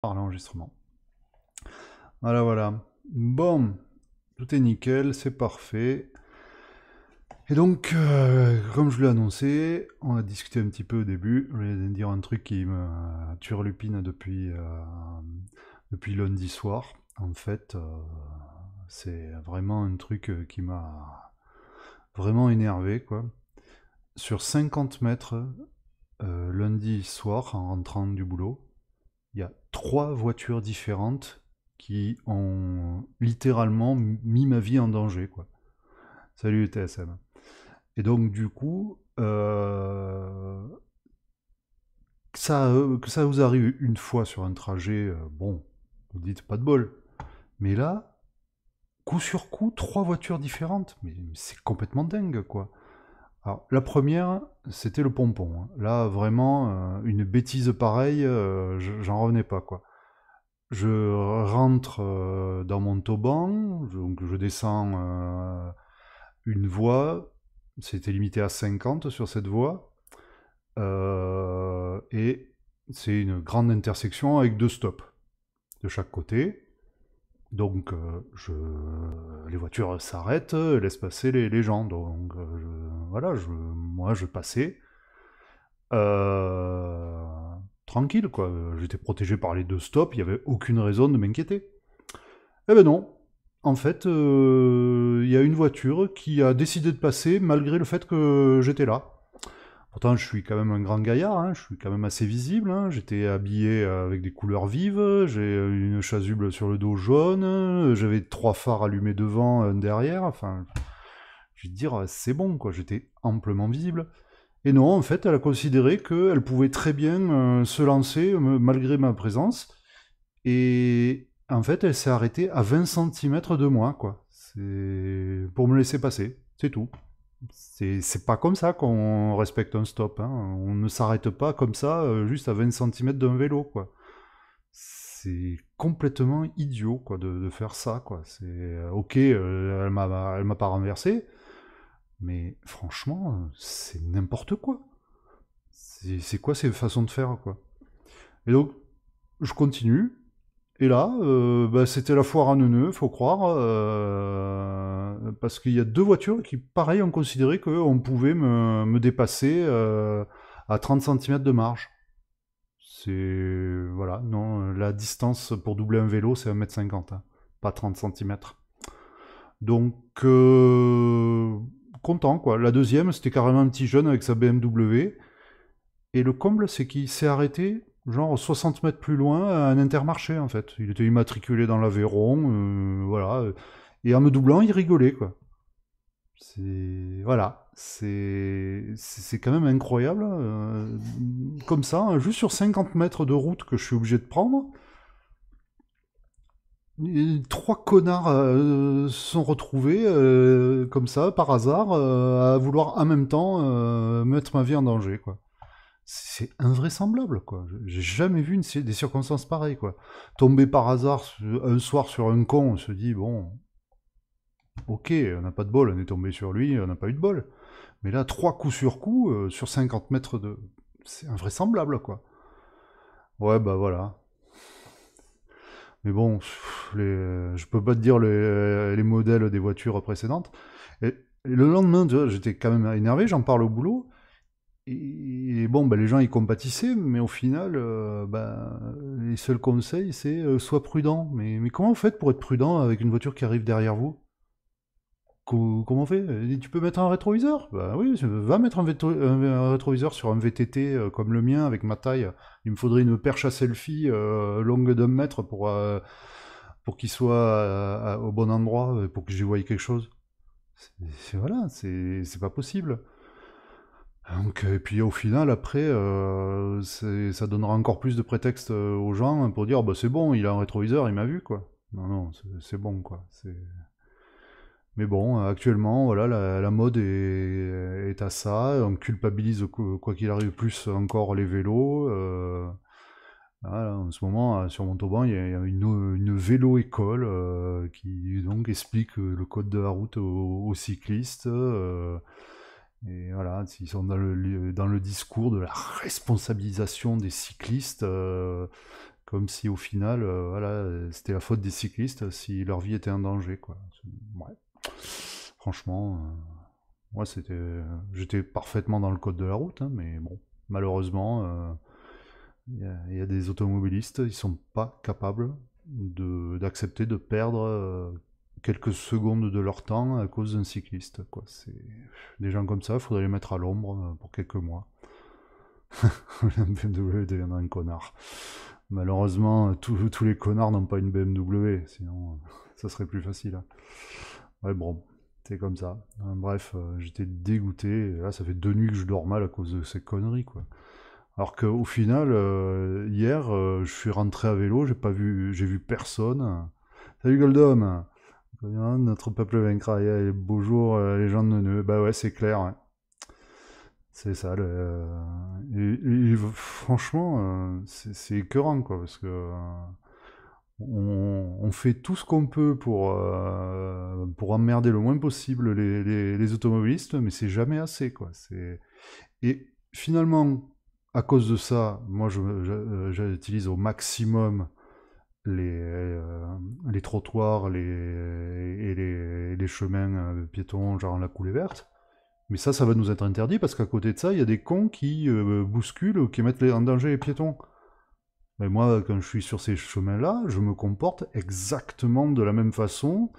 par l'enregistrement. Voilà, voilà. Bon, tout est nickel, c'est parfait. Et donc, euh, comme je l'ai annoncé, on a discuté un petit peu au début. Je vais dire un truc qui me tue Lupine depuis, euh, depuis lundi soir. En fait, euh, c'est vraiment un truc qui m'a vraiment énervé. Quoi. Sur 50 mètres, lundi soir, en rentrant du boulot, trois voitures différentes qui ont littéralement mis ma vie en danger. Quoi. Salut TSM. Et donc du coup, euh, ça, que euh, ça vous arrive une fois sur un trajet, euh, bon, vous dites pas de bol. Mais là, coup sur coup, trois voitures différentes. mais c'est complètement dingue, quoi la première, c'était le pompon. Hein. Là, vraiment, euh, une bêtise pareille, euh, j'en revenais pas, quoi. Je rentre euh, dans mon toban, donc je descends une voie, c'était limité à 50 sur cette voie, et c'est une grande intersection avec deux stops de chaque côté. Donc, euh, je... les voitures s'arrêtent, laissent passer les, gens. Donc, euh, voilà, moi, je passais. Euh, tranquille, quoi. J'étais protégé par les deux stops, il n'y avait aucune raison de m'inquiéter. Eh ben non. En fait, il y a une voiture qui a décidé de passer malgré le fait que j'étais là. Pourtant, je suis quand même un grand gaillard, hein. je suis quand même assez visible. Hein. J'étais habillé euh, avec des couleurs vives, j'ai euh, une chasuble sur le dos jaune, j'avais trois phares allumés devant, un euh, derrière. Enfin, je vais te dire, c'est bon, quoi. J'étais amplement visible. Et non, en fait, elle a considéré qu'elle pouvait très bien se lancer malgré ma présence. Et en fait, elle s'est arrêtée à 20 cm de moi, quoi. C'est pour me laisser passer, c'est tout. C'est pas comme ça qu'on respecte un stop. Hein. On ne s'arrête pas comme ça, euh, juste à 20 cm d'un vélo. quoi. C'est complètement idiot quoi, de, faire ça. quoi. C'est euh, Ok, euh, elle elle m'a pas renversé, mais franchement, c'est n'importe quoi. C'est quoi ces façons de faire quoi. Et donc, je continue, et là, euh, bah, c'était la foire à neuneux, faut croire, euh, parce qu'il y a deux voitures qui, pareil, ont considéré qu'on pouvait me, dépasser euh, à 30 cm de marge. C'est... Voilà, non, la distance pour doubler un vélo, c'est 1m50, hein, pas 30 cm. Donc, content, quoi. La deuxième, c'était carrément un petit jeune avec sa BMW. Et le comble, c'est qu'il s'est arrêté genre 60 mètres plus loin, un intermarché en fait. Il était immatriculé dans l'Aveyron, euh, voilà. Et en me doublant, il rigolait quoi. C'est voilà, c'est c'est quand même incroyable. Euh, comme ça, hein. juste sur 50 mètres de route que je suis obligé de prendre, trois connards se euh, sont retrouvés comme ça par hasard à vouloir en même temps mettre ma vie en danger quoi c'est invraisemblable, quoi. J'ai jamais vu une, des circonstances pareilles, quoi. Tomber par hasard un soir sur un con, on se dit, bon, ok, on n'a pas de bol, on est tombé sur lui, on n'a pas eu de bol. Mais là, trois coups sur coup, euh, sur 50 mètres de... C'est invraisemblable, quoi. Ouais, bah voilà. Mais bon, ne je peux pas te dire les, modèles des voitures précédentes. et le lendemain, j'étais quand même énervé, j'en parle au boulot et, bon, ben, les gens, ils compatissaient, mais au final, euh, ben, les seuls conseils, c'est euh, sois prudent. Mais, comment vous faites pour être prudent avec une voiture qui arrive derrière vous Comment on fait Tu peux mettre un rétroviseur Bah oui, va mettre un, rétroviseur sur un VTT euh, comme le mien, avec ma taille. Il me faudrait une perche à selfie longue d'un mètre pour, pour qu'il soit au bon endroit, pour que j'y voie quelque chose. C'est voilà, c'est pas possible et puis au final, après, euh, ça donnera encore plus de prétexte euh, aux gens pour dire bah, c'est bon, il a un rétroviseur, il m'a vu, quoi. Non, non, c'est bon, quoi. Mais bon, actuellement, voilà, la, mode est, à ça. On culpabilise, quoi qu'il arrive, plus encore les vélos. Euh, en ce moment, sur Montauban, il y a une, vélo-école qui donc explique le code de la route aux cyclistes. Et voilà, ils sont dans le, dans le discours de la responsabilisation des cyclistes, euh, comme si au final, euh, voilà, c'était la faute des cyclistes si leur vie était en danger. Quoi. Franchement, moi, euh, c'était, j'étais parfaitement dans le code de la route, hein, mais bon, malheureusement, il y, a des automobilistes, ils sont pas capables d'accepter de perdre quelques secondes de leur temps à cause d'un cycliste. Quoi. Des gens comme ça, il faudrait les mettre à l'ombre euh, pour quelques mois. la BMW deviendra un connard. Malheureusement, tous les connards n'ont pas une BMW, sinon euh, ça serait plus facile. Hein. Ouais, bon, c'est comme ça. Hein, bref, euh, j'étais dégoûté. là, ça fait deux nuits que je dors mal à cause de ces conneries, quoi. Alors qu'au final, hier, je suis rentré à vélo, j'ai pas vu, j'ai vu personne. Salut Goldom Hein, notre peuple vaincra, et bonjour euh, les gens de Neneu. Bah ouais, c'est clair. C'est ça. Euh, franchement, euh, c'est écœurant, quoi, parce que. On, fait tout ce qu'on peut pour, pour emmerder le moins possible les, automobilistes, mais c'est jamais assez. Quoi. Et finalement, à cause de ça, moi j'utilise au maximum euh, les, trottoirs euh, et les, chemins euh, piétons, genre la coulée verte. Mais ça, ça va nous être interdit parce qu'à côté de ça, il y a des cons qui bousculent ou qui mettent en danger les piétons. mais moi, quand je suis sur ces chemins-là, je me comporte exactement de la même façon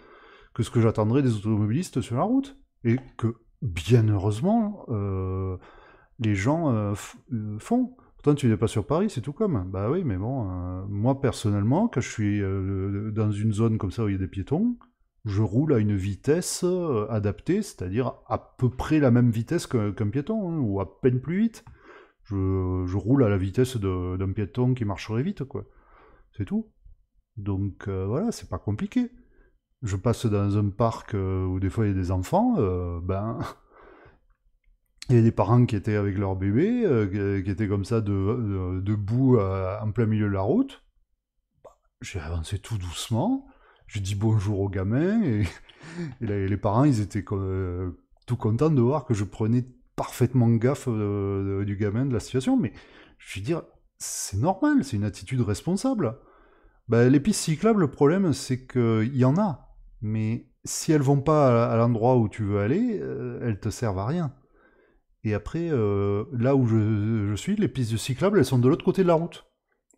que ce que j'attendrais des automobilistes sur la route. Et que, bien heureusement, les gens font. Pourtant, tu n'es pas sur Paris, c'est tout comme. Bah oui, mais bon, euh, moi personnellement, quand je suis euh, dans une zone comme ça où il y a des piétons, je roule à une vitesse euh, adaptée, c'est-à-dire à peu près la même vitesse qu'un piéton, hein, ou à peine plus vite. Je, roule à la vitesse d'un piéton qui marcherait vite, quoi. C'est tout. Donc voilà, c'est pas compliqué. Je passe dans un parc où des fois il y a des enfants, ben il y a des parents qui étaient avec leur bébé, euh, euh, qui étaient comme ça debout euh, en plein milieu de la route. Bah, j'ai avancé tout doucement, j'ai dit bonjour au gamin, et, les parents, ils étaient tout contents de voir que je prenais parfaitement gaffe du gamin, de la situation. Mais je veux dire, c'est normal, c'est une attitude responsable. Bah, les pistes cyclables, le problème, c'est qu'il y en a, mais si elles vont pas à, l'endroit où tu veux aller, elles te servent à rien. Et après, euh, là où je, suis, les pistes cyclables, elles sont de l'autre côté de la route.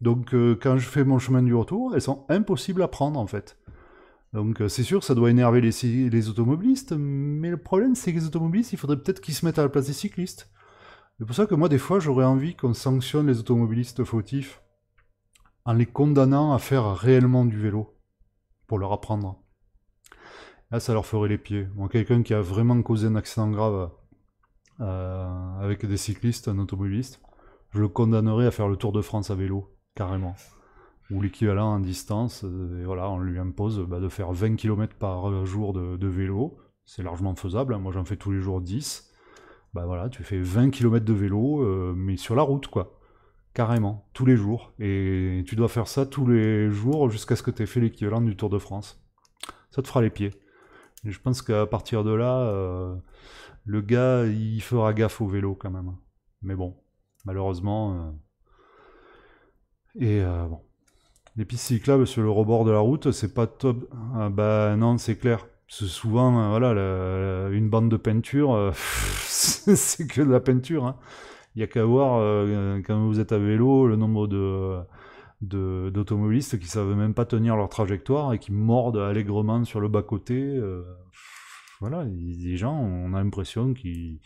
Donc euh, quand je fais mon chemin du retour, elles sont impossibles à prendre en fait. Donc euh, c'est sûr, ça doit énerver les, automobilistes, mais le problème c'est que les automobilistes, il faudrait peut-être qu'ils se mettent à la place des cyclistes. C'est pour ça que moi, des fois, j'aurais envie qu'on sanctionne les automobilistes fautifs en les condamnant à faire réellement du vélo pour leur apprendre. Là, ça leur ferait les pieds. Moi, quelqu'un qui a vraiment causé un accident grave euh, avec des cyclistes, un automobiliste, je le condamnerais à faire le Tour de France à vélo, carrément. Ou l'équivalent en distance, euh, et voilà, on lui impose bah, de faire 20 km par jour de, vélo. C'est largement faisable, hein. moi j'en fais tous les jours 10. Bah voilà, tu fais 20 km de vélo, euh, mais sur la route, quoi. Carrément, tous les jours. Et tu dois faire ça tous les jours jusqu'à ce que tu aies fait l'équivalent du Tour de France. Ça te fera les pieds je pense qu'à partir de là, euh, le gars, il fera gaffe au vélo quand même. Mais bon, malheureusement. Euh, et euh, bon. Les pistes cyclables sur le rebord de la route, c'est pas top. Ah, bah non, c'est clair. C'est souvent, voilà, une bande de peinture, c'est que de la peinture. Hein. Il n'y a qu'à voir, quand vous êtes à vélo, le nombre de d'automobilistes qui savent même pas tenir leur trajectoire et qui mordent allègrement sur le bas-côté. Euh, voilà, des gens, on a l'impression qu'ils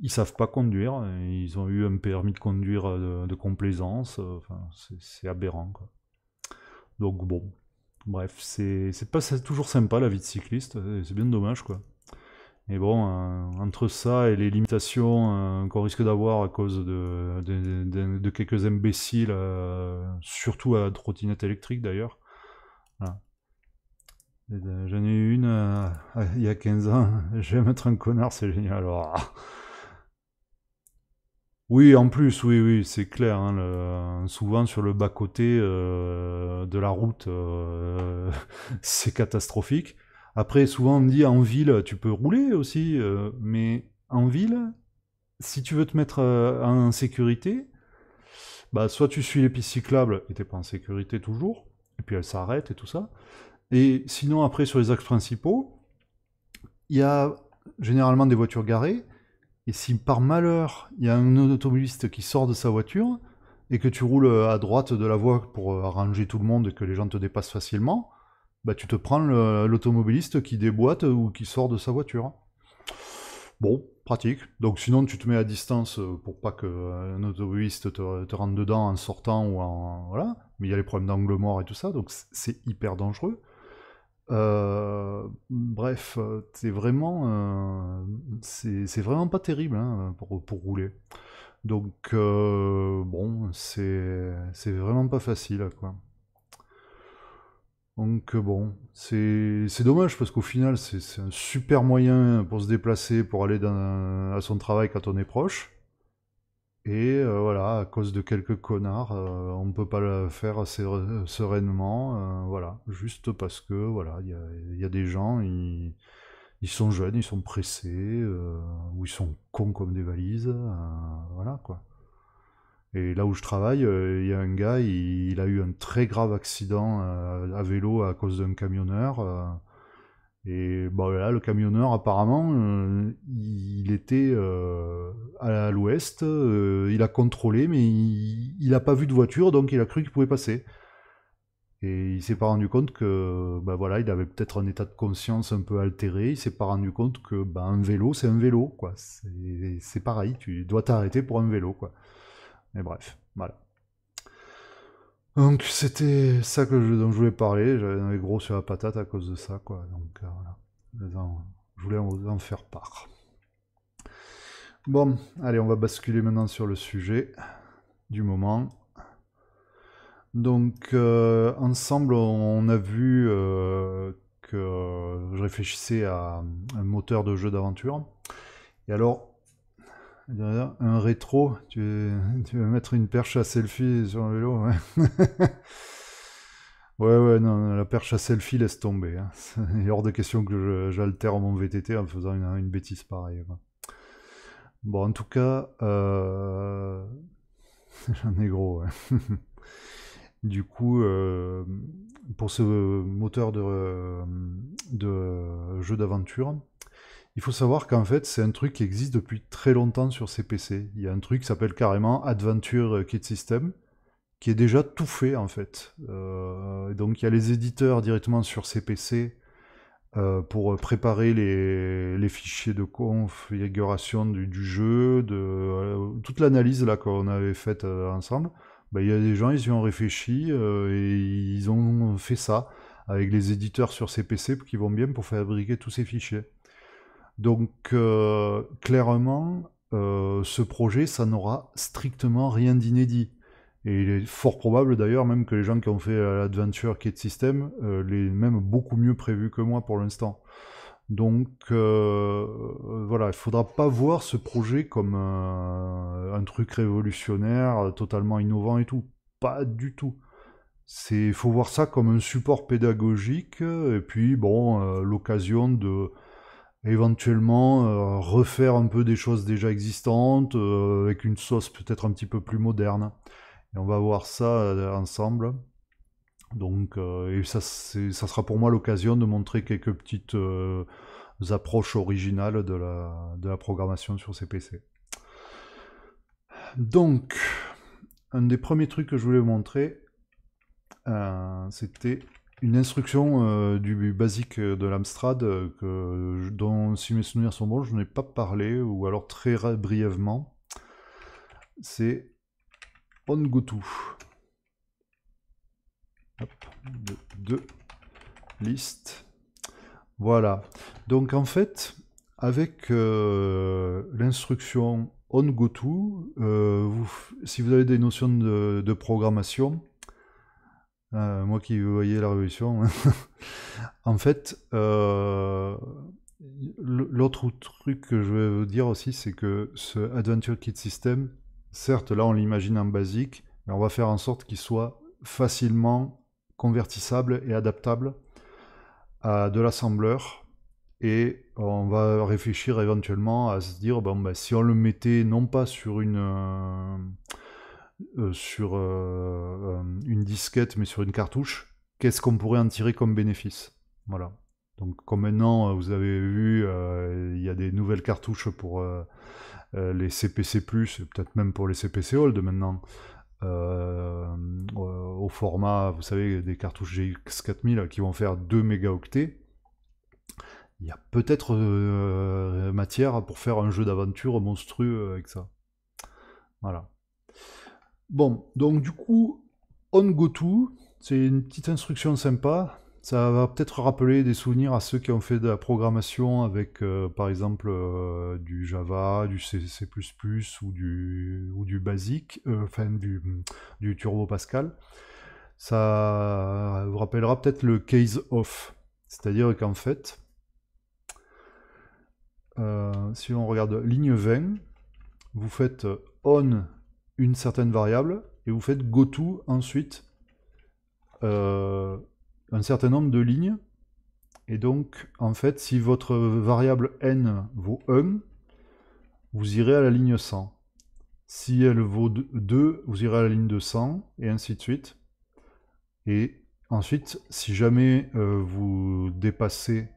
ils savent pas conduire, ils ont eu un permis de conduire euh, de, complaisance, euh, c'est aberrant. Donc bon, bref, c'est pas toujours sympa la vie de cycliste, c'est bien dommage quoi. Mais bon, euh, entre ça et les limitations euh, qu'on risque d'avoir à cause de, quelques imbéciles, euh, surtout à trottinette électrique d'ailleurs. J'en ai une il y a 15 ans. vais mettre un connard, c'est génial. Ah. Oui, en plus, oui, oui, c'est clair. Hein, souvent sur le bas-côté de la route, c'est catastrophique. Après, souvent on me dit en ville, tu peux rouler aussi, euh, mais en ville, si tu veux te mettre euh, en sécurité, bah, soit tu suis les pistes cyclables et t'es pas en sécurité toujours, et puis elle s'arrête et tout ça. Et sinon, après, sur les axes principaux, il y a généralement des voitures garées, et si par malheur, il y a un automobiliste qui sort de sa voiture, et que tu roules euh, à droite de la voie pour arranger tout le monde et que les gens te dépassent facilement, bah, tu te prends l'automobiliste qui déboîte ou qui sort de sa voiture. Bon, pratique. Donc sinon, tu te mets à distance euh, pour pas qu'un euh, automobiliste te, rentre dedans en sortant ou en... Voilà. Mais il y a les problèmes d'angle mort et tout ça, donc c'est hyper dangereux. Euh, bref, c'est vraiment... c'est vraiment pas terrible hein, pour, rouler. Donc, bon, c'est vraiment pas facile, quoi. Donc euh, bon, c'est dommage parce qu'au final, c'est un super moyen pour se déplacer, pour aller à son travail quand on est proche. Et euh, voilà, à cause de quelques connards, euh, on ne peut pas le faire assez sereinement. voilà, juste parce que voilà, il y, a des gens, ils, ils, sont jeunes, ils sont pressés, ou ils sont cons comme des valises. voilà quoi. Et là où je travaille, euh, il y a un gars, il, a eu un très grave accident euh, à vélo à cause d'un camionneur. Euh. et bah, là, le camionneur, apparemment, il était à l'ouest, il a contrôlé, mais il n'a pas vu de voiture, donc il a cru qu'il pouvait passer. Et il s'est pas rendu compte que, ben voilà, il avait peut-être un état de conscience un peu altéré, il s'est pas rendu compte que bah, un vélo, c'est un vélo, quoi. C'est pareil, tu dois t'arrêter pour un vélo, quoi. Mais bref, voilà. Donc c'était ça que je, dont je voulais parler. J'avais gros sur la patate à cause de ça, quoi. Donc euh, voilà. je voulais vous en faire part. Bon, allez, on va basculer maintenant sur le sujet du moment. Donc euh, ensemble, on a vu euh, que je réfléchissais à un moteur de jeu d'aventure. Et alors, un rétro, tu, tu, vas mettre une perche à selfie sur le vélo. Ouais, ouais, non, la perche à selfie laisse tomber. Hein. est hors de question que j'altère mon VTT en faisant une, bêtise pareille. Bon, en tout cas, euh, j'en ai gros. du coup, euh, pour ce moteur de euh, jeu d'aventure, il faut savoir qu'en fait, c'est un truc qui existe depuis très longtemps sur ces PC. Il y a un truc qui s'appelle carrément Adventure euh, Kit System, qui est déjà tout fait en fait. Euh, donc il y a les éditeurs directement sur ces PC euh, pour préparer les, fichiers de configuration du, jeu, de toute l'analyse là qu'on avait faite ensemble. Bah, il y a des gens, ils y ont réfléchi et ils ont fait ça avec les éditeurs sur ces PC qui vont bien pour fabriquer tous ces fichiers. Donc euh, clairement, euh, ce projet, ça n'aura strictement rien d'inédit. Et il est fort probable d'ailleurs même que les gens qui ont fait euh, l'Adventure Kit System les l'aient même beaucoup mieux prévu que moi pour l'instant. Donc voilà, il ne faudra pas voir ce projet comme un, un truc révolutionnaire, totalement innovant et tout. Pas du tout. Il faut voir ça comme un support pédagogique et puis bon, l'occasion de éventuellement euh, refaire un peu des choses déjà existantes euh, avec une sauce peut-être un petit peu plus moderne. Et on va voir ça euh, ensemble. Donc, et ça, ça, sera pour moi l'occasion de montrer quelques petites approches originales de la, de la programmation sur ces PC. Donc, un des premiers trucs que je voulais vous montrer, c'était une instruction euh, du basique euh, de l'Amstrad euh, dont, si mes souvenirs sont bons, je n'ai pas parlé, ou alors très brièvement. C'est on Hop, deux, deux, liste. Voilà. Donc en fait, avec l'instruction vous si vous avez des notions de programmation, euh, moi qui voyais la révolution. Hein. en fait, euh, l'autre truc que je vais vous dire aussi, c'est que ce Adventure Kit System, certes, là on l'imagine en basique, mais on va faire en sorte qu'il soit facilement convertissable et adaptable à de l'assembleur. Et on va réfléchir éventuellement à se dire, bon, ben, si on le mettait non pas sur une... Euh, euh, sur euh, euh, une disquette, mais sur une cartouche, qu'est-ce qu'on pourrait en tirer comme bénéfice Voilà. Donc comme maintenant, vous avez vu, il y a des nouvelles cartouches pour les CPC+, peut-être même pour les CPC Hold maintenant. au format, vous savez, des cartouches GX4000 qui vont faire 2 mégaoctets, il y a peut-être matière pour faire un jeu d'aventure monstrueux avec ça. Voilà. Bon, donc du coup, on ongoto, c'est une petite instruction sympa. Ça va peut-être rappeler des souvenirs à ceux qui ont fait de la programmation avec, euh, par exemple, euh, du Java, du C++, ou du, ou du Basic, euh, enfin du, du, Turbo Pascal. Ça vous rappellera peut-être le case off. C'est-à-dire qu'en fait, si on regarde ligne 20, vous faites on une certaine variable et vous faites go to ensuite euh, un certain nombre de lignes. Et donc, en fait, si votre variable n vaut 1, vous irez à la ligne 100. Si elle vaut 2, vous irez à la ligne 200, et ainsi de suite. Et ensuite, si jamais euh, vous dépassez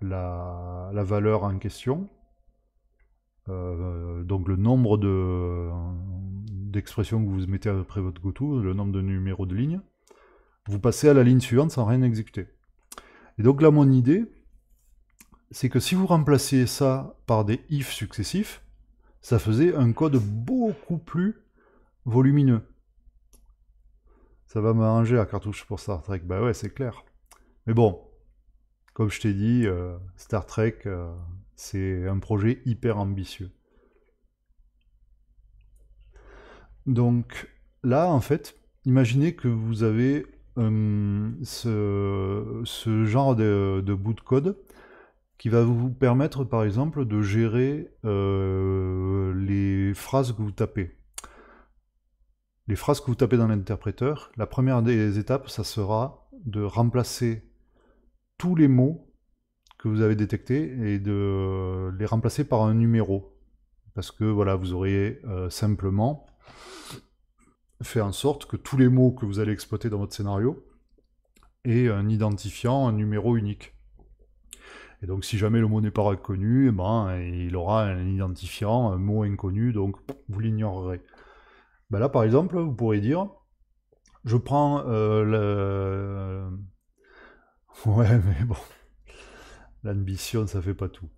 la, valeur en question, euh, donc le nombre de, d'expression que vous mettez après votre goto, le nombre de numéros de ligne, vous passez à la ligne suivante sans rien exécuter. Et donc là, mon idée, c'est que si vous remplacez ça par des if successifs, ça faisait un code beaucoup plus volumineux. Ça va m'arranger à cartouche pour Star Trek. Bah ouais, c'est clair. Mais bon, comme je t'ai dit, euh, Star Trek, euh, c'est un projet hyper ambitieux. Donc là, en fait, imaginez que vous avez euh, ce, genre de, bout de code qui va vous permettre, par exemple, de gérer euh, les phrases que vous tapez. Les phrases que vous tapez dans l'interpréteur, la première des étapes, ça sera de remplacer tous les mots que vous avez détectés et de les remplacer par un numéro. Parce que voilà, vous auriez euh, simplement fait en sorte que tous les mots que vous allez exploiter dans votre scénario aient un identifiant, un numéro unique. Et donc si jamais le mot n'est pas reconnu, eh ben, il aura un identifiant, un mot inconnu, donc vous l'ignorerez. Ben là par exemple, vous pourrez dire, je prends euh, le... Ouais mais bon, l'ambition ça fait pas tout.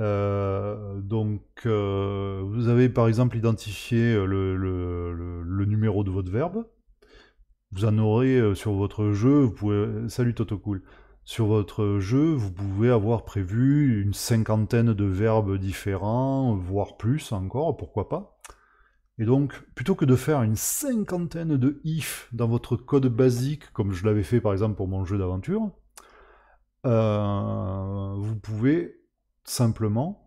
Euh, donc, euh, vous avez par exemple identifié euh, le, numéro de votre verbe. Vous en aurez sur votre jeu, vous pouvez... Salut Sur votre jeu, vous pouvez avoir prévu une cinquantaine de verbes différents, voire plus encore, pourquoi pas. Et donc, plutôt que de faire une cinquantaine de if dans votre code basique, comme je l'avais fait par exemple pour mon jeu d'aventure, vous pouvez simplement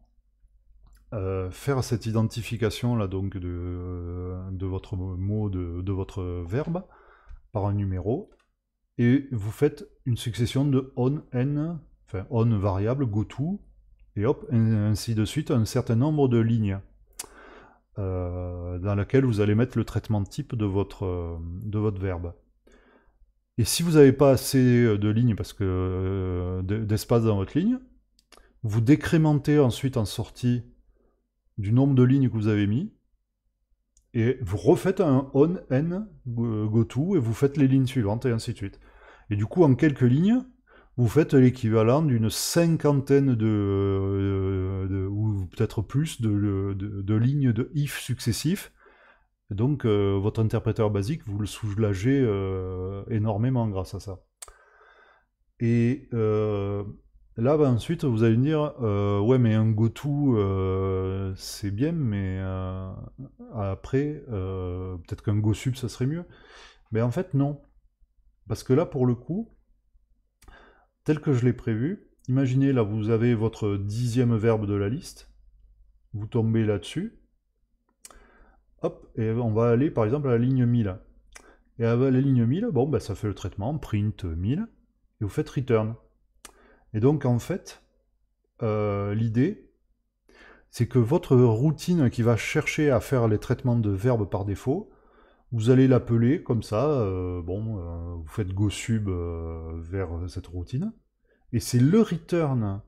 euh, faire cette identification là donc de, votre mot, de, votre verbe par un numéro et vous faites une succession de on, n, enfin on variable, go to, et hop, ainsi de suite, un certain nombre de lignes euh, dans laquelle vous allez mettre le traitement type de votre, de votre verbe. Et si vous n'avez pas assez de lignes parce que euh, d'espace dans votre ligne, vous décrémentez ensuite en sortie du nombre de lignes que vous avez mis. Et vous refaites un on, n, go to, et vous faites les lignes suivantes, et ainsi de suite. Et du coup, en quelques lignes, vous faites l'équivalent d'une cinquantaine de, euh, ou peut-être plus, de, lignes de if successifs. Donc, euh, votre interpréteur basique, vous le soulagez euh, énormément grâce à ça. Et Là, bah, ensuite, vous allez me dire, euh, ouais, mais un go euh, c'est bien, mais euh, après, euh, peut-être qu'un go sub, ça serait mieux. Mais en fait, non. Parce que là, pour le coup, tel que je l'ai prévu, imaginez, là, vous avez votre dixième verbe de la liste, vous tombez là-dessus, hop, et on va aller, par exemple, à la ligne 1000. Et à la ligne 1000, bon, bah, ça fait le traitement, print 1000, et vous faites return. Et donc, en fait, euh, l'idée, c'est que votre routine qui va chercher à faire les traitements de verbes par défaut, vous allez l'appeler comme ça, euh, bon, euh, vous faites go sub » vers cette routine, et c'est le return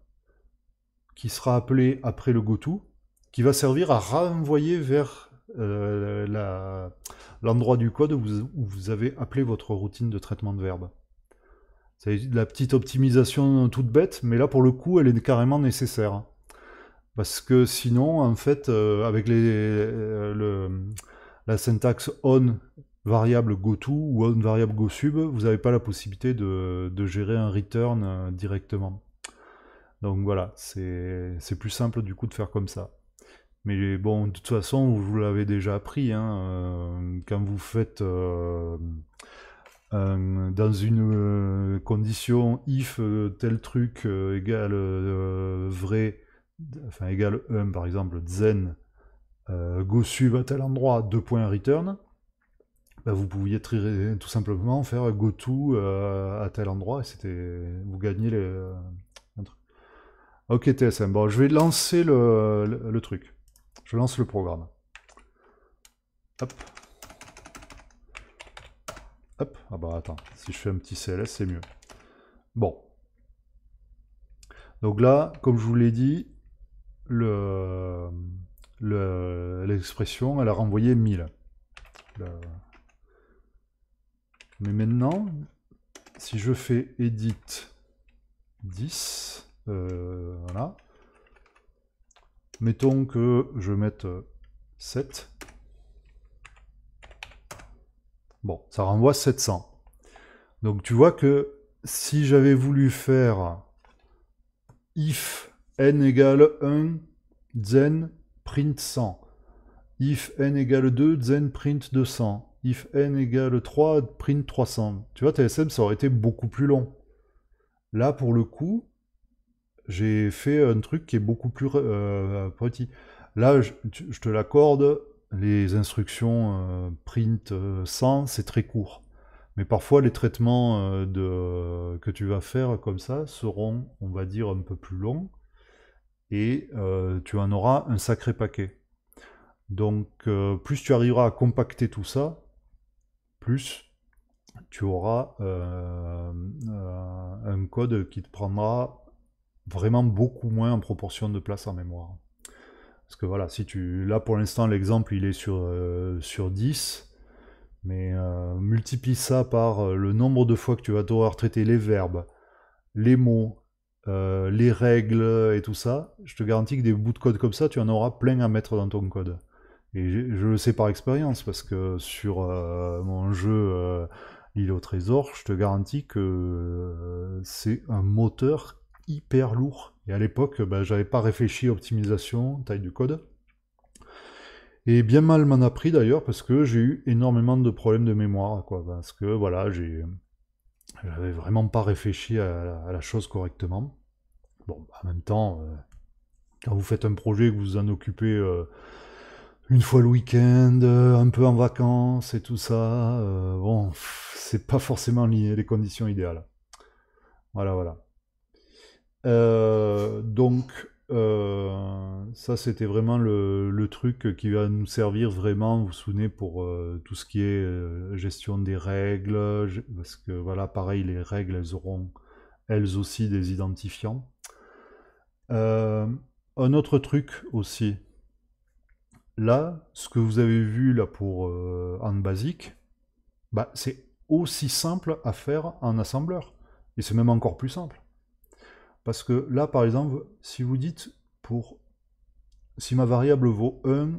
qui sera appelé après le to » qui va servir à renvoyer vers l'endroit du code où vous, où vous avez appelé votre routine de traitement de verbes. C'est la petite optimisation toute bête, mais là pour le coup, elle est carrément nécessaire. Parce que sinon, en fait, euh, avec les, euh, la syntaxe on variable goto ou on variable sub vous n'avez pas la possibilité de, gérer un return euh, directement. Donc voilà, c'est plus simple du coup de faire comme ça. Mais bon, de toute façon, vous l'avez déjà appris, hein, quand vous faites euh, dans une euh, condition if euh, tel truc égale vrai, enfin égale 1 par exemple, zen go sub à tel endroit, 2 points return, bah, vous pouviez tout simplement faire go to à tel endroit et c'était vous gagnez le. truc. Ok TSM, bon je vais lancer le, truc, je lance le programme. Hop, ah bah attends, si je fais un petit CLS, c'est mieux. Bon. Donc là, comme je vous l'ai dit, l'expression, elle a renvoyé 1000. Mais maintenant, si je fais edit 10, euh, voilà. Mettons que je mette 7, Bon, ça renvoie 700. Donc tu vois que si j'avais voulu faire if n égale 1, then print 100. If n égale 2, then print 200. If n égale 3, print 300. Tu vois, TSM, ça aurait été beaucoup plus long. Là, pour le coup, j'ai fait un truc qui est beaucoup plus euh, petit. Là, je, je te l'accorde, les instructions euh, print 100, euh, c'est très court. Mais parfois, les traitements euh, de, que tu vas faire comme ça seront, on va dire, un peu plus longs. Et tu en auras un sacré paquet. Donc, plus tu arriveras à compacter tout ça, plus tu auras un code qui te prendra vraiment beaucoup moins en proportion de place en mémoire. Parce que voilà, si tu. Là pour l'instant l'exemple il est sur, euh, sur 10. Mais euh, multiplie ça par euh, le nombre de fois que tu vas devoir traiter les verbes, les mots, les règles et tout ça. Je te garantis que des bouts de code comme ça, tu en auras plein à mettre dans ton code. Et je, je le sais par expérience, parce que sur mon jeu L'île au trésor, je te garantis que c'est un moteur hyper lourd et à l'époque, ben, j'avais pas réfléchi optimisation, taille du code. Et bien mal m'en a pris d'ailleurs parce que j'ai eu énormément de problèmes de mémoire, Parce que voilà, j'ai, j'avais vraiment pas réfléchi à la, chose correctement. Bon, en même temps, euh, quand vous faites un projet, que vous en occupez euh, une fois le week-end, un peu en vacances et tout ça, bon, c'est pas forcément les conditions idéales. Voilà, voilà. Euh, donc, euh, ça, c'était vraiment le, truc qui va nous servir vraiment, vous vous souvenez, pour euh, tout ce qui est gestion des règles. Parce que, voilà, pareil, les règles, elles auront elles aussi des identifiants. un autre truc aussi. Là, ce que vous avez vu là pour en basique, bah, c'est aussi simple à faire en assembleur. Et c'est même encore plus simple. Parce que là, par exemple, si vous dites pour si ma variable vaut 1,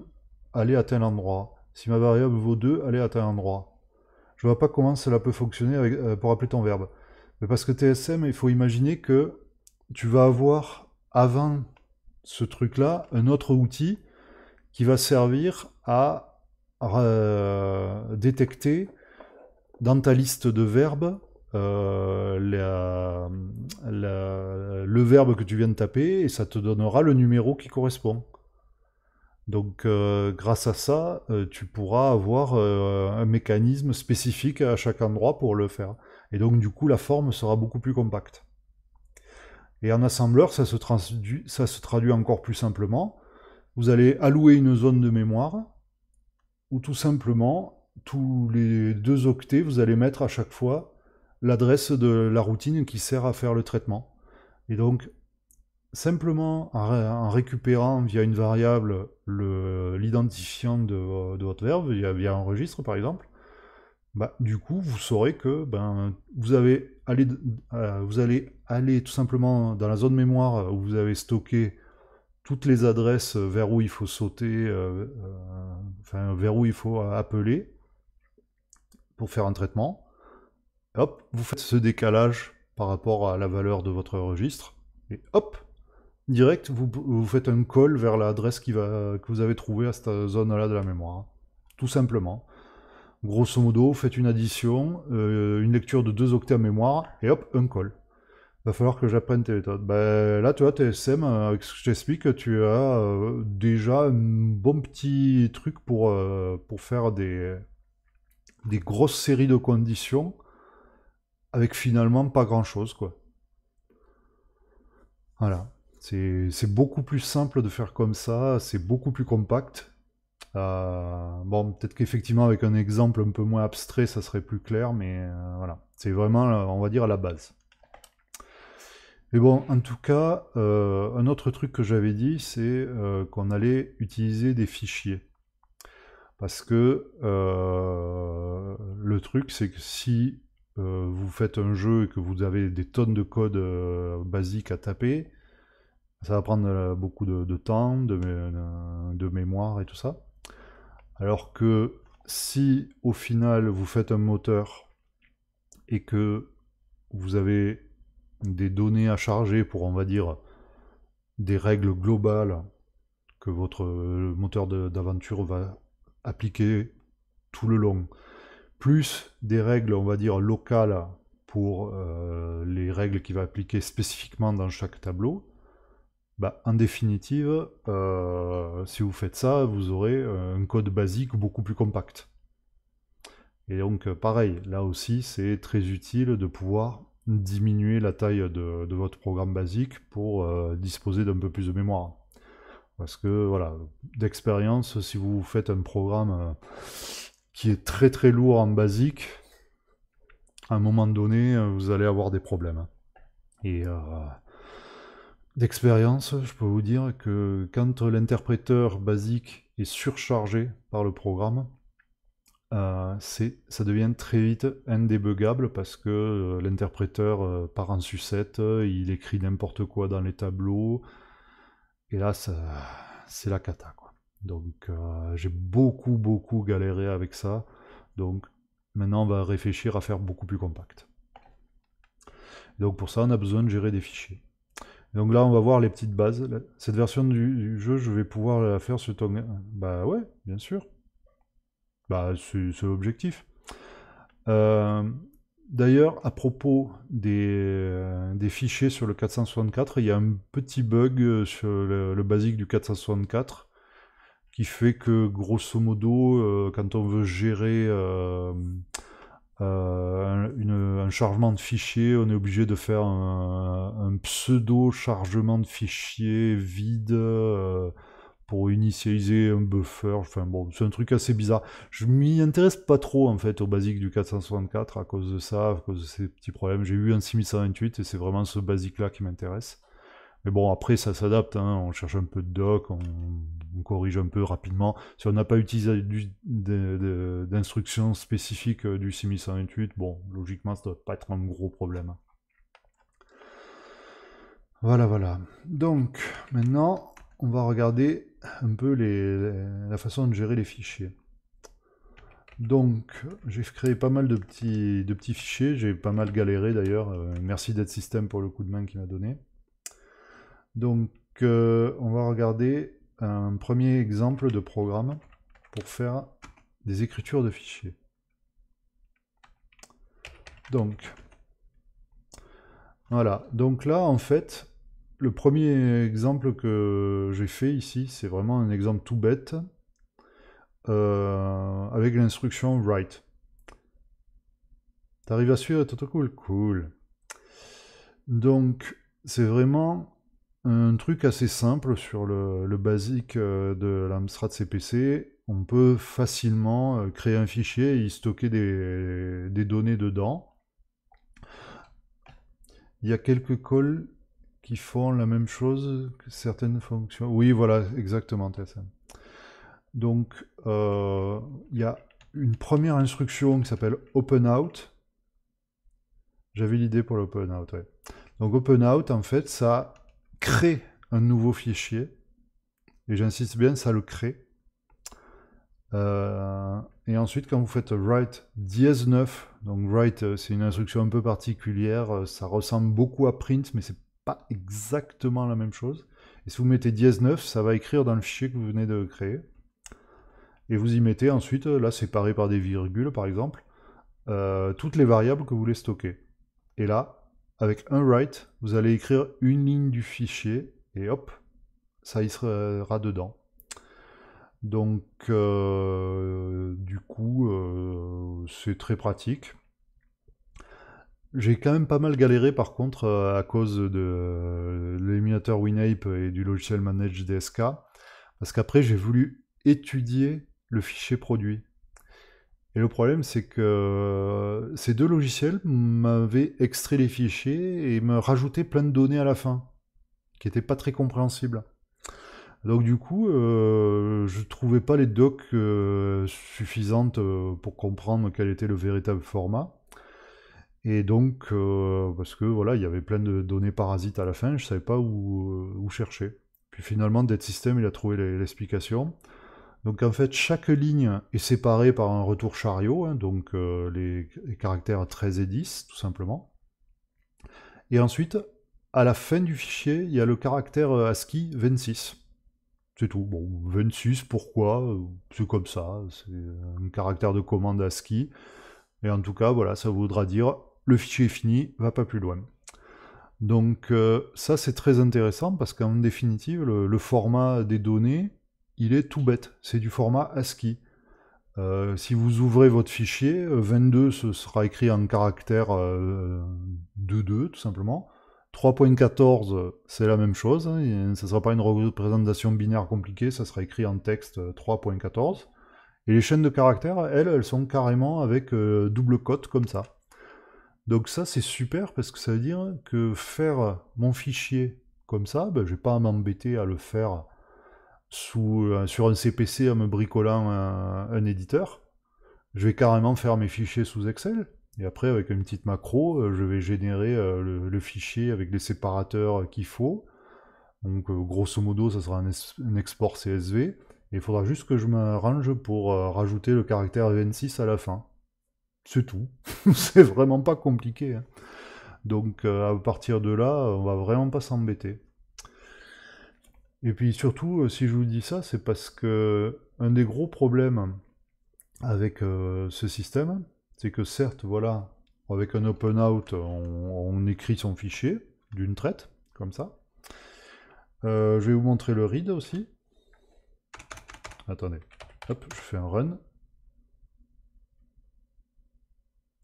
allez à tel endroit. Si ma variable vaut 2, allez à tel endroit. Je ne vois pas comment cela peut fonctionner euh, pour appeler ton verbe. Mais parce que TSM, il faut imaginer que tu vas avoir avant ce truc-là un autre outil qui va servir à euh, détecter dans ta liste de verbes euh, le verbe que tu viens de taper et ça te donnera le numéro qui correspond. Donc euh, grâce à ça, euh, tu pourras avoir un mécanisme spécifique à chaque endroit pour le faire. Et donc du coup, la forme sera beaucoup plus compacte. Et en assembleur, ça se, traduit, ça se traduit encore plus simplement. Vous allez allouer une zone de mémoire, où tout simplement, tous les deux octets, vous allez mettre à chaque fois l'adresse de la routine qui sert à faire le traitement. Et donc, simplement en, récupérant via une variable l'identifiant de, de, votre verbe, via, un registre par exemple, bah, du coup, vous saurez que ben, vous, avez euh, vous allez aller tout simplement dans la zone mémoire où vous avez stocké toutes les adresses vers où il faut sauter, euh, euh, enfin, vers où il faut appeler pour faire un traitement hop, vous faites ce décalage par rapport à la valeur de votre registre, et hop, direct, vous, faites un call vers l'adresse que vous avez trouvée à cette zone-là de la mémoire. Hein. Tout simplement. Grosso modo, vous faites une addition, euh, une lecture de 2 octets à mémoire, et hop, un call. Va falloir que j'apprenne tes méthodes. Ben, là, tu vois, TSM, euh, avec ce que je t'explique, tu as euh, déjà un bon petit truc pour, pour faire des grosses séries de conditions avec finalement pas grand chose quoi. Voilà. C'est beaucoup plus simple de faire comme ça, c'est beaucoup plus compact. Euh, bon, peut-être qu'effectivement avec un exemple un peu moins abstrait, ça serait plus clair, mais euh, voilà. C'est vraiment, euh, on va dire, à la base. Mais bon, en tout cas, un autre truc que j'avais dit, c'est qu'on allait utiliser des fichiers. Parce que le truc, c'est que si euh, vous faites un jeu et que vous avez des tonnes de codes basique euh, basiques à taper, ça va prendre euh, beaucoup de, temps, de, mémoire et tout ça. Alors que si au final vous faites un moteur et que vous avez des données à charger pour, on va dire, des règles globales que votre moteur d'aventure va appliquer tout le long plus des règles, on va dire, locales pour euh, les règles qu'il va appliquer spécifiquement dans chaque tableau, bah, en définitive, euh, si vous faites ça, vous aurez euh, un code basique beaucoup plus compact. Et donc, pareil, là aussi, c'est très utile de pouvoir diminuer la taille de, votre programme basique pour disposer d'un peu plus de mémoire. Parce que, voilà, d'expérience, si vous faites un programme qui est très très lourd en basique, à un moment donné, euh, vous allez avoir des problèmes. Et euh, d'expérience, je peux vous dire que quand l'interpréteur basique est surchargé par le programme, euh, ça devient très vite indébuggable parce que l'interpréteur part en sucette, il écrit n'importe quoi dans les tableaux, et là c'est la cata. Donc euh, j'ai beaucoup, beaucoup galéré avec ça. Donc maintenant, on va réfléchir à faire beaucoup plus compact. Donc pour ça, on a besoin de gérer des fichiers. Donc là, on va voir les petites bases. Cette version du, jeu, je vais pouvoir la faire sur ton... Bah ouais, bien sûr. Bah c'est l'objectif. Euh, d'ailleurs, à propos des, euh, fichiers sur le 464, il y a un petit bug sur le, le basique du 464 fait que grosso modo, euh, quand on veut gérer euh, euh, un, chargement de fichiers, on est obligé de faire un, pseudo chargement de fichiers vide pour initialiser un buffer. Enfin bon, c'est un truc assez bizarre. Je m'y intéresse pas trop en fait au basique du 464 à cause de ça, à cause de ces petits problèmes. J'ai eu un 6128 et c'est vraiment ce basique là qui m'intéresse. Mais bon, après, ça s'adapte. Hein. On cherche un peu de doc, on, corrige un peu rapidement. Si on n'a pas utilisé d'instructions spécifiques euh, du 6128, bon, logiquement, ça ne doit pas être un gros problème. Voilà, voilà. Donc, maintenant, on va regarder un peu la façon de gérer les fichiers. Donc, j'ai créé pas mal de petits, fichiers. J'ai pas mal galéré d'ailleurs. Euh, merci d'être système pour le coup de main qu'il m'a donné. Donc, euh, on va regarder un premier exemple de programme pour faire des écritures de fichiers. Donc, voilà. Donc là, en fait, le premier exemple que j'ai fait ici, c'est vraiment un exemple tout bête euh, avec l'instruction write. T'arrives à suivre, tout cool, cool. Donc, c'est vraiment un truc assez simple sur le, basique euh, de l'Amstrad CPC. On peut facilement euh, créer un fichier et y stocker des, données dedans. Il y a quelques calls qui font la même chose que certaines fonctions. Oui, voilà, exactement, TSM. Donc, euh, il y a une première instruction qui s'appelle OpenOut. J'avais l'idée pour l'OpenOut, out Donc OpenOut, en fait, ça crée un nouveau fichier. Et j'insiste bien, ça le crée. Euh, et ensuite, quand vous faites write 19, 9, donc write, euh, c'est une instruction un peu particulière, euh, ça ressemble beaucoup à print, mais c'est pas exactement la même chose. Et si vous mettez 19, ça va écrire dans le fichier que vous venez de créer. Et vous y mettez ensuite, là séparé par des virgules par exemple, toutes les variables que vous voulez stocker. Et là, avec un write, vous allez écrire une ligne du fichier et hop, ça y sera euh, dedans. Donc, euh, du coup, euh, c'est très pratique. J'ai quand même pas mal galéré par contre à cause de l'éliminateur WinApe et du logiciel Manage DSK, parce qu'après j'ai voulu étudier le fichier produit. Et le problème, c'est que euh, ces deux logiciels m'avaient extrait les fichiers et me rajoutaient plein de données à la fin, qui n'étaient pas très compréhensibles. Donc du coup, euh, je ne trouvais pas les docs euh, suffisantes pour comprendre quel était le véritable format. Et donc, parce que voilà, il y avait plein de données parasites à la fin, je ne savais pas où, où, chercher. Puis finalement, Dead System, il a trouvé l'explication. Donc en fait, chaque ligne est séparée par un retour chariot, hein, donc euh, les, caractères 13 et 10, tout simplement. Et ensuite, à la fin du fichier, il y a le caractère euh, ASCII 26. C'est tout. Bon, 26, pourquoi euh, C'est comme ça, c'est un caractère de commande ASCII. Et en tout cas, voilà, ça voudra dire le fichier est fini, va pas plus loin. Donc ça, c'est très intéressant parce qu'en définitive, le format des données il est tout bête. C'est du format ASCII. Euh, si vous ouvrez votre fichier, 22 euh, ce sera écrit en caractère 2.2 euh, tout simplement. 3.14 c'est la même chose, ce hein, ne sera pas une représentation binaire compliquée, ça sera écrit en texte 3.14. Et les chaînes de caractères, elles, elles sont carrément avec double cote comme ça. Donc ça c'est super parce que ça veut dire que faire mon fichier comme ça, ben, je n'ai pas à m'embêter à le faire euh, sur un CPC en me bricolant un, éditeur. Je vais carrément faire mes fichiers sous Excel. Et après, avec une petite macro, euh, je vais générer euh, le, fichier avec les séparateurs qu'il faut. Donc, grosso modo, ça sera un, export CSV. il faudra juste que je m'arrange pour rajouter le caractère 26 à la fin. C'est tout. C'est vraiment pas compliqué. Hein. Donc, à partir de là, on va vraiment pas s'embêter. Et puis surtout, euh, si je vous dis ça, c'est parce que euh, un des gros problèmes avec euh, ce système, c'est que certes, voilà, avec un open out, on, écrit son fichier d'une traite, comme ça. je vais vous montrer le read aussi. Attendez, hop, je fais un run.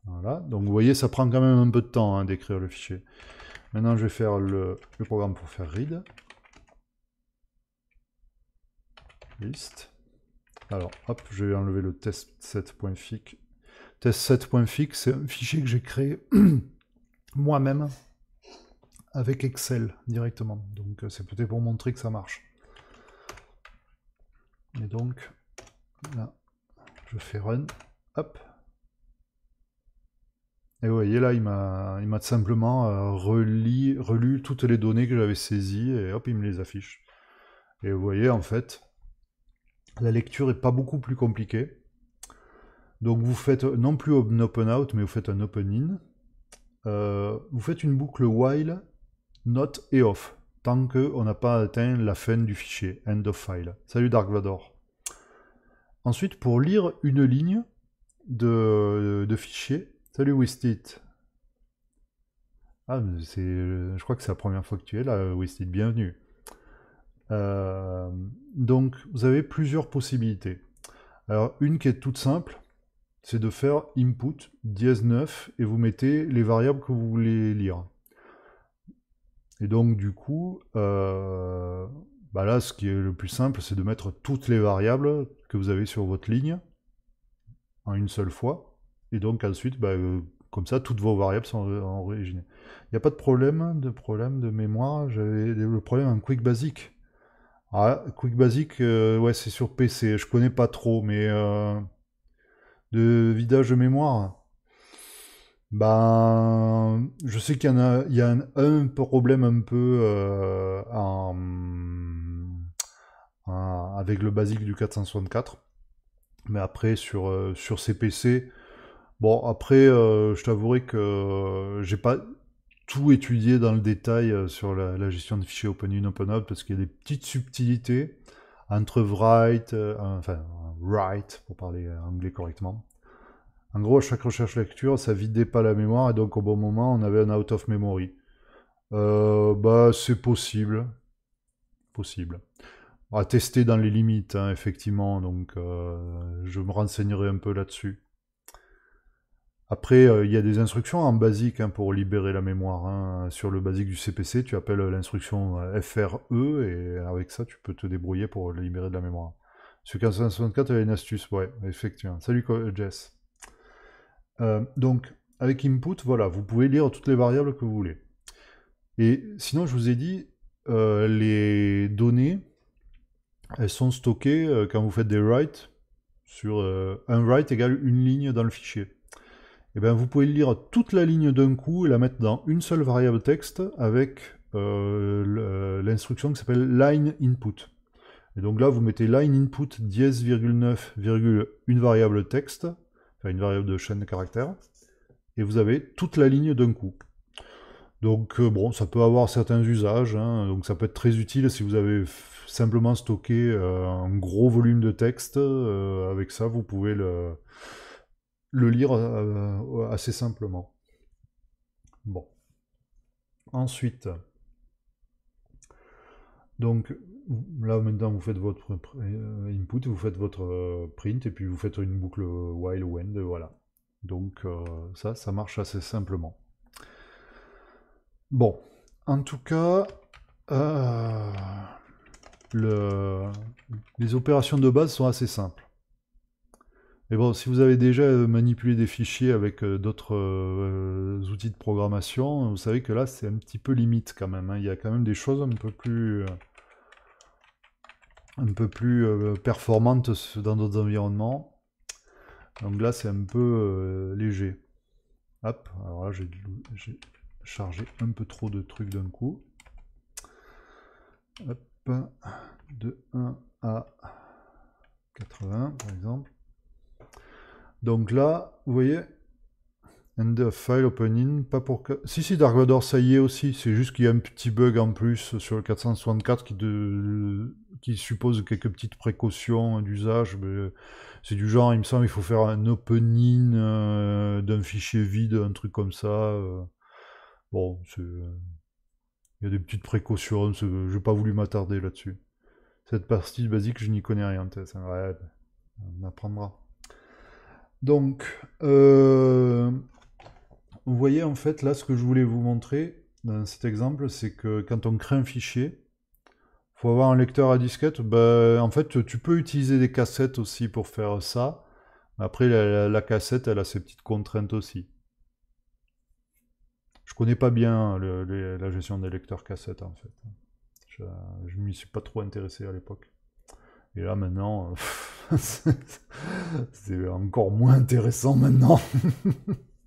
Voilà, donc vous voyez, ça prend quand même un peu de temps hein, d'écrire le fichier. Maintenant, je vais faire le programme pour faire read. liste, Alors, hop, je vais enlever le test7.fic. Test7.fic, c'est un fichier que j'ai créé moi-même avec Excel directement. Donc, euh, c'est peut-être pour montrer que ça marche. Et donc, là, je fais run, hop. Et vous voyez là, il m'a simplement euh, reli relu toutes les données que j'avais saisies et hop, il me les affiche. Et vous voyez, en fait, la lecture est pas beaucoup plus compliquée. Donc vous faites non plus un open out, mais vous faites un open in. Euh, vous faites une boucle while, not et off, tant qu'on n'a pas atteint la fin du fichier, end of file. Salut Dark Vador. Ensuite, pour lire une ligne de, de fichier, salut Wistit. Ah, c'est, je crois que c'est la première fois que tu es là, Wistit, bienvenue. Euh, donc vous avez plusieurs possibilités. Alors une qui est toute simple, c'est de faire input dièse 9 et vous mettez les variables que vous voulez lire. Et donc du coup, euh, bah là ce qui est le plus simple, c'est de mettre toutes les variables que vous avez sur votre ligne en une seule fois. Et donc ensuite, bah, euh, comme ça, toutes vos variables sont enregistrées. Il n'y a pas de problème de, problème de mémoire, j'avais le problème en quick basic. Ah, Quick Basic, euh, ouais, c'est sur PC. Je connais pas trop, mais euh, de vidage de mémoire. Ben, je sais qu'il y en a, un, problème un peu euh, avec le basique du 464, mais après sur sur ces PC, bon après je t'avouerai que j'ai pas, tout étudier dans le détail euh, sur la, gestion de fichiers open open up, parce qu'il y a des petites subtilités entre write, euh, enfin write, pour parler euh, anglais correctement. En gros, à chaque recherche-lecture, ça vidait pas la mémoire, et donc au bon moment, on avait un out of memory. bah, c'est possible. Possible. À tester dans les limites, hein, effectivement, donc je me renseignerai un peu là-dessus. Après, euh, il y a des instructions en basique hein, pour libérer la mémoire. Hein. Sur le basique du CPC, tu appelles l'instruction euh, FRE et avec ça, tu peux te débrouiller pour libérer de la mémoire. Sur 1564, il y a une astuce, ouais, effectivement. Salut euh, Jess. donc, avec input, voilà, vous pouvez lire toutes les variables que vous voulez. Et sinon, je vous ai dit, les données, elles sont stockées quand vous faites des writes sur un write égale une ligne dans le fichier. Eh ben, vous pouvez lire toute la ligne d'un coup et la mettre dans une seule variable texte avec euh, l'instruction qui s'appelle line input. Et donc là, vous mettez line input 10,9, une variable texte, enfin une variable de chaîne de caractères, et vous avez toute la ligne d'un coup. Donc euh, bon, ça peut avoir certains usages, hein, donc ça peut être très utile si vous avez simplement stocké euh, un gros volume de texte, avec ça vous pouvez le le lire euh, assez simplement. Bon. Ensuite, donc là maintenant vous faites votre euh, input, vous faites votre euh, print et puis vous faites une boucle while ou end, voilà. Donc ça, ça marche assez simplement. Bon, en tout cas, le, les opérations de base sont assez simples. Mais bon, si vous avez déjà euh, manipulé des fichiers avec euh, d'autres euh, outils de programmation, vous savez que là, c'est un petit peu limite quand même. Hein. Il y a quand même des choses un peu plus, un peu plus performantes dans d'autres environnements. Donc là, c'est un peu léger. Hop, alors là, j'ai chargé un peu trop de trucs d'un coup. Hop, de 1 à 80, par exemple. Donc là, vous voyez, End of file opening, pas pour... que... Si, si, Dark Vador, ça y est aussi, c'est juste qu'il y a un petit bug en plus sur le 464 qui, de... qui suppose quelques petites précautions d'usage. C'est du genre, il me semble, il faut faire un opening euh, d'un fichier vide, un truc comme ça. Euh. Bon, Il y a des petites précautions, je n'ai pas voulu m'attarder là-dessus. Cette partie basique, je n'y connais rien, C'est on apprendra. Donc, euh, vous voyez en fait là ce que je voulais vous montrer dans cet exemple, c'est que quand on crée un fichier, faut avoir un lecteur à disquette. Ben, en fait, tu peux utiliser des cassettes aussi pour faire ça. Après, la, cassette, elle a ses petites contraintes aussi. Je connais pas bien la gestion des lecteurs cassettes en fait. Je, je m'y suis pas trop intéressé à l'époque. Et là maintenant, euh, c'est encore moins intéressant maintenant.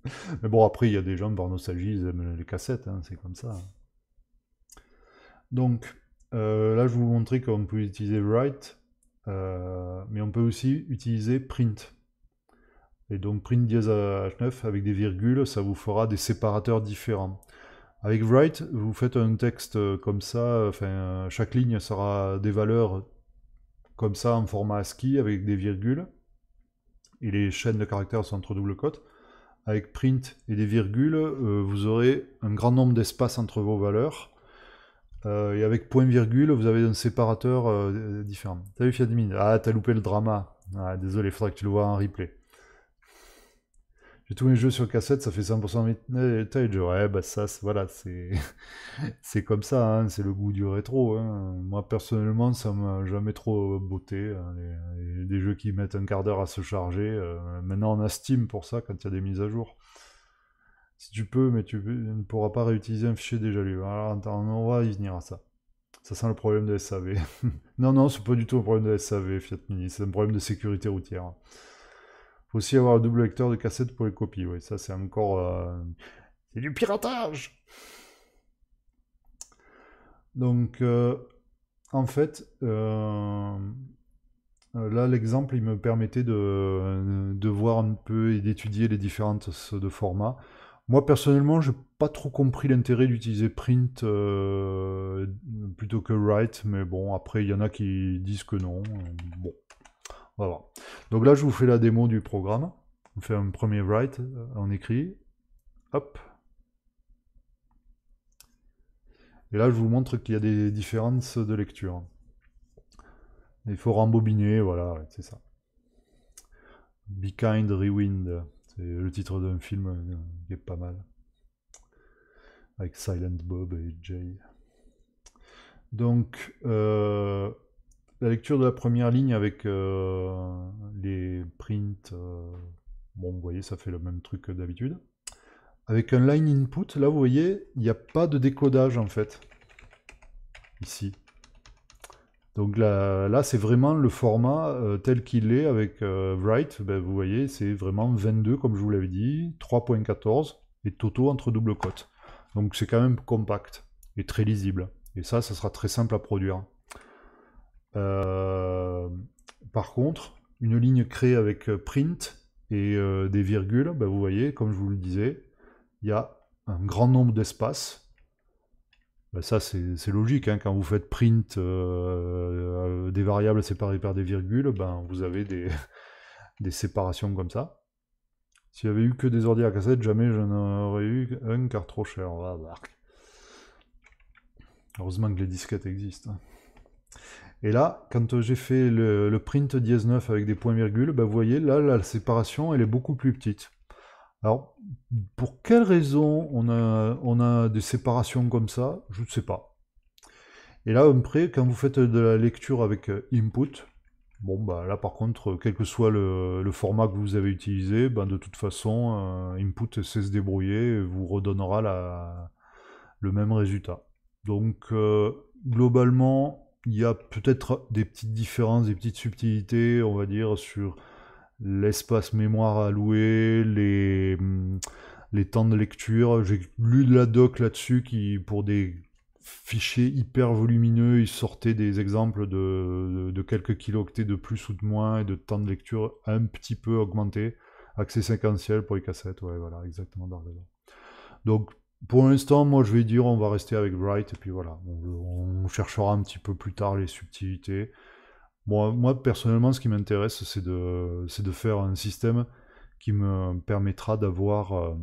Mais bon, après, il y a des gens par nostalgie, ils aiment les cassettes, hein, c'est comme ça. Donc, euh, là, je vous montrer qu'on peut utiliser write, euh, mais on peut aussi utiliser print. Et donc, print dièse H9 avec des virgules, ça vous fera des séparateurs différents. Avec write, vous faites un texte comme ça, enfin, chaque ligne sera des valeurs comme ça en format ASCII avec des virgules. Et les chaînes de caractères sont entre double cotes. Avec print et des virgules, euh, vous aurez un grand nombre d'espaces entre vos valeurs. Euh, et avec point-virgule, vous avez un séparateur euh, différent. T'as vu, Fiadmin Ah, t'as loupé le drama. Ah, désolé, faudrait que tu le vois en replay j'ai tous mes jeux sur cassette, ça fait 100% vintage. Euh, ouais, bah ça, voilà, c'est c'est comme ça, hein, c'est le goût du rétro. Hein. Moi, personnellement, ça m'a jamais trop beauté. Hein, des jeux qui mettent un quart d'heure à se charger. Euh, maintenant, on a Steam pour ça quand il y a des mises à jour. Si tu peux, mais tu, ne pourras pas réutiliser un fichier déjà lu. Alors, on va y venir à ça. Ça sent le problème de SAV. non, non, c'est pas du tout un problème de SAV, Fiat Mini. C'est un problème de sécurité routière faut aussi avoir un double lecteur de cassette pour les copies. Oui, ça c'est encore. Euh, c'est du piratage Donc, euh, en fait, euh, là l'exemple il me permettait de, de voir un peu et d'étudier les différentes de formats. Moi personnellement, je n'ai pas trop compris l'intérêt d'utiliser print plutôt que write, mais bon, après il y en a qui disent que non. Bon, donc là, je vous fais la démo du programme. On fait un premier write, euh, en écrit. Hop. Et là, je vous montre qu'il y a des différences de lecture. Il faut rembobiner, voilà, c'est ça. Be Kind Rewind, c'est le titre d'un film euh, qui est pas mal. Avec Silent Bob et Jay. Donc, euh, la lecture de la première ligne avec euh, les prints, euh, bon, vous voyez, ça fait le même truc que d'habitude. Avec un line input, là, vous voyez, il n'y a pas de décodage, en fait, ici. Donc là, là c'est vraiment le format euh, tel qu'il est avec write, ben, vous voyez, c'est vraiment 22, comme je vous l'avais dit, 3.14, et Toto entre double cotes. Donc c'est quand même compact et très lisible. Et ça, ça sera très simple à produire. Euh, par contre, une ligne créée avec euh, print et euh, des virgules, bah, vous voyez, comme je vous le disais, il y a un grand nombre d'espaces. Bah, ça, c'est logique. Hein. Quand vous faites print des variables séparées par des virgules, ben, vous avez des, séparations comme ça. S'il n'y avait eu que des ordi à cassette, jamais je n'aurais eu un car trop cher. Oh, Heureusement que les disquettes existent. Hein. Et là, quand euh, j'ai fait le, print 19 avec des points-virgules, bah, vous voyez, là, la séparation, elle est beaucoup plus petite. Alors, pour quelle raison on a, on a des séparations comme ça Je ne sais pas. Et là, après, quand vous faites de la lecture avec euh, input, bon, bah là, par contre, euh, quel que soit le, format que vous avez utilisé, bah, de toute façon, input sait se débrouiller et vous redonnera le même résultat. Donc, globalement, il y a peut-être des petites différences, des petites subtilités, on va dire, sur l'espace mémoire alloué, les, hmm, les temps de lecture. J'ai lu de la doc là-dessus qui, pour des fichiers hyper volumineux, il sortait des exemples de, quelques kilooctets de plus ou de moins et de temps de lecture un petit peu augmenté. Accès séquentiel pour les cassettes, ouais, voilà, exactement, dans le Donc, pour l'instant, moi, je vais dire, on va rester avec Bright, et puis voilà. On, cherchera un petit peu plus tard les subtilités. Moi, personnellement, ce qui m'intéresse, c'est de, de, faire un système qui me permettra d'avoir... Euh,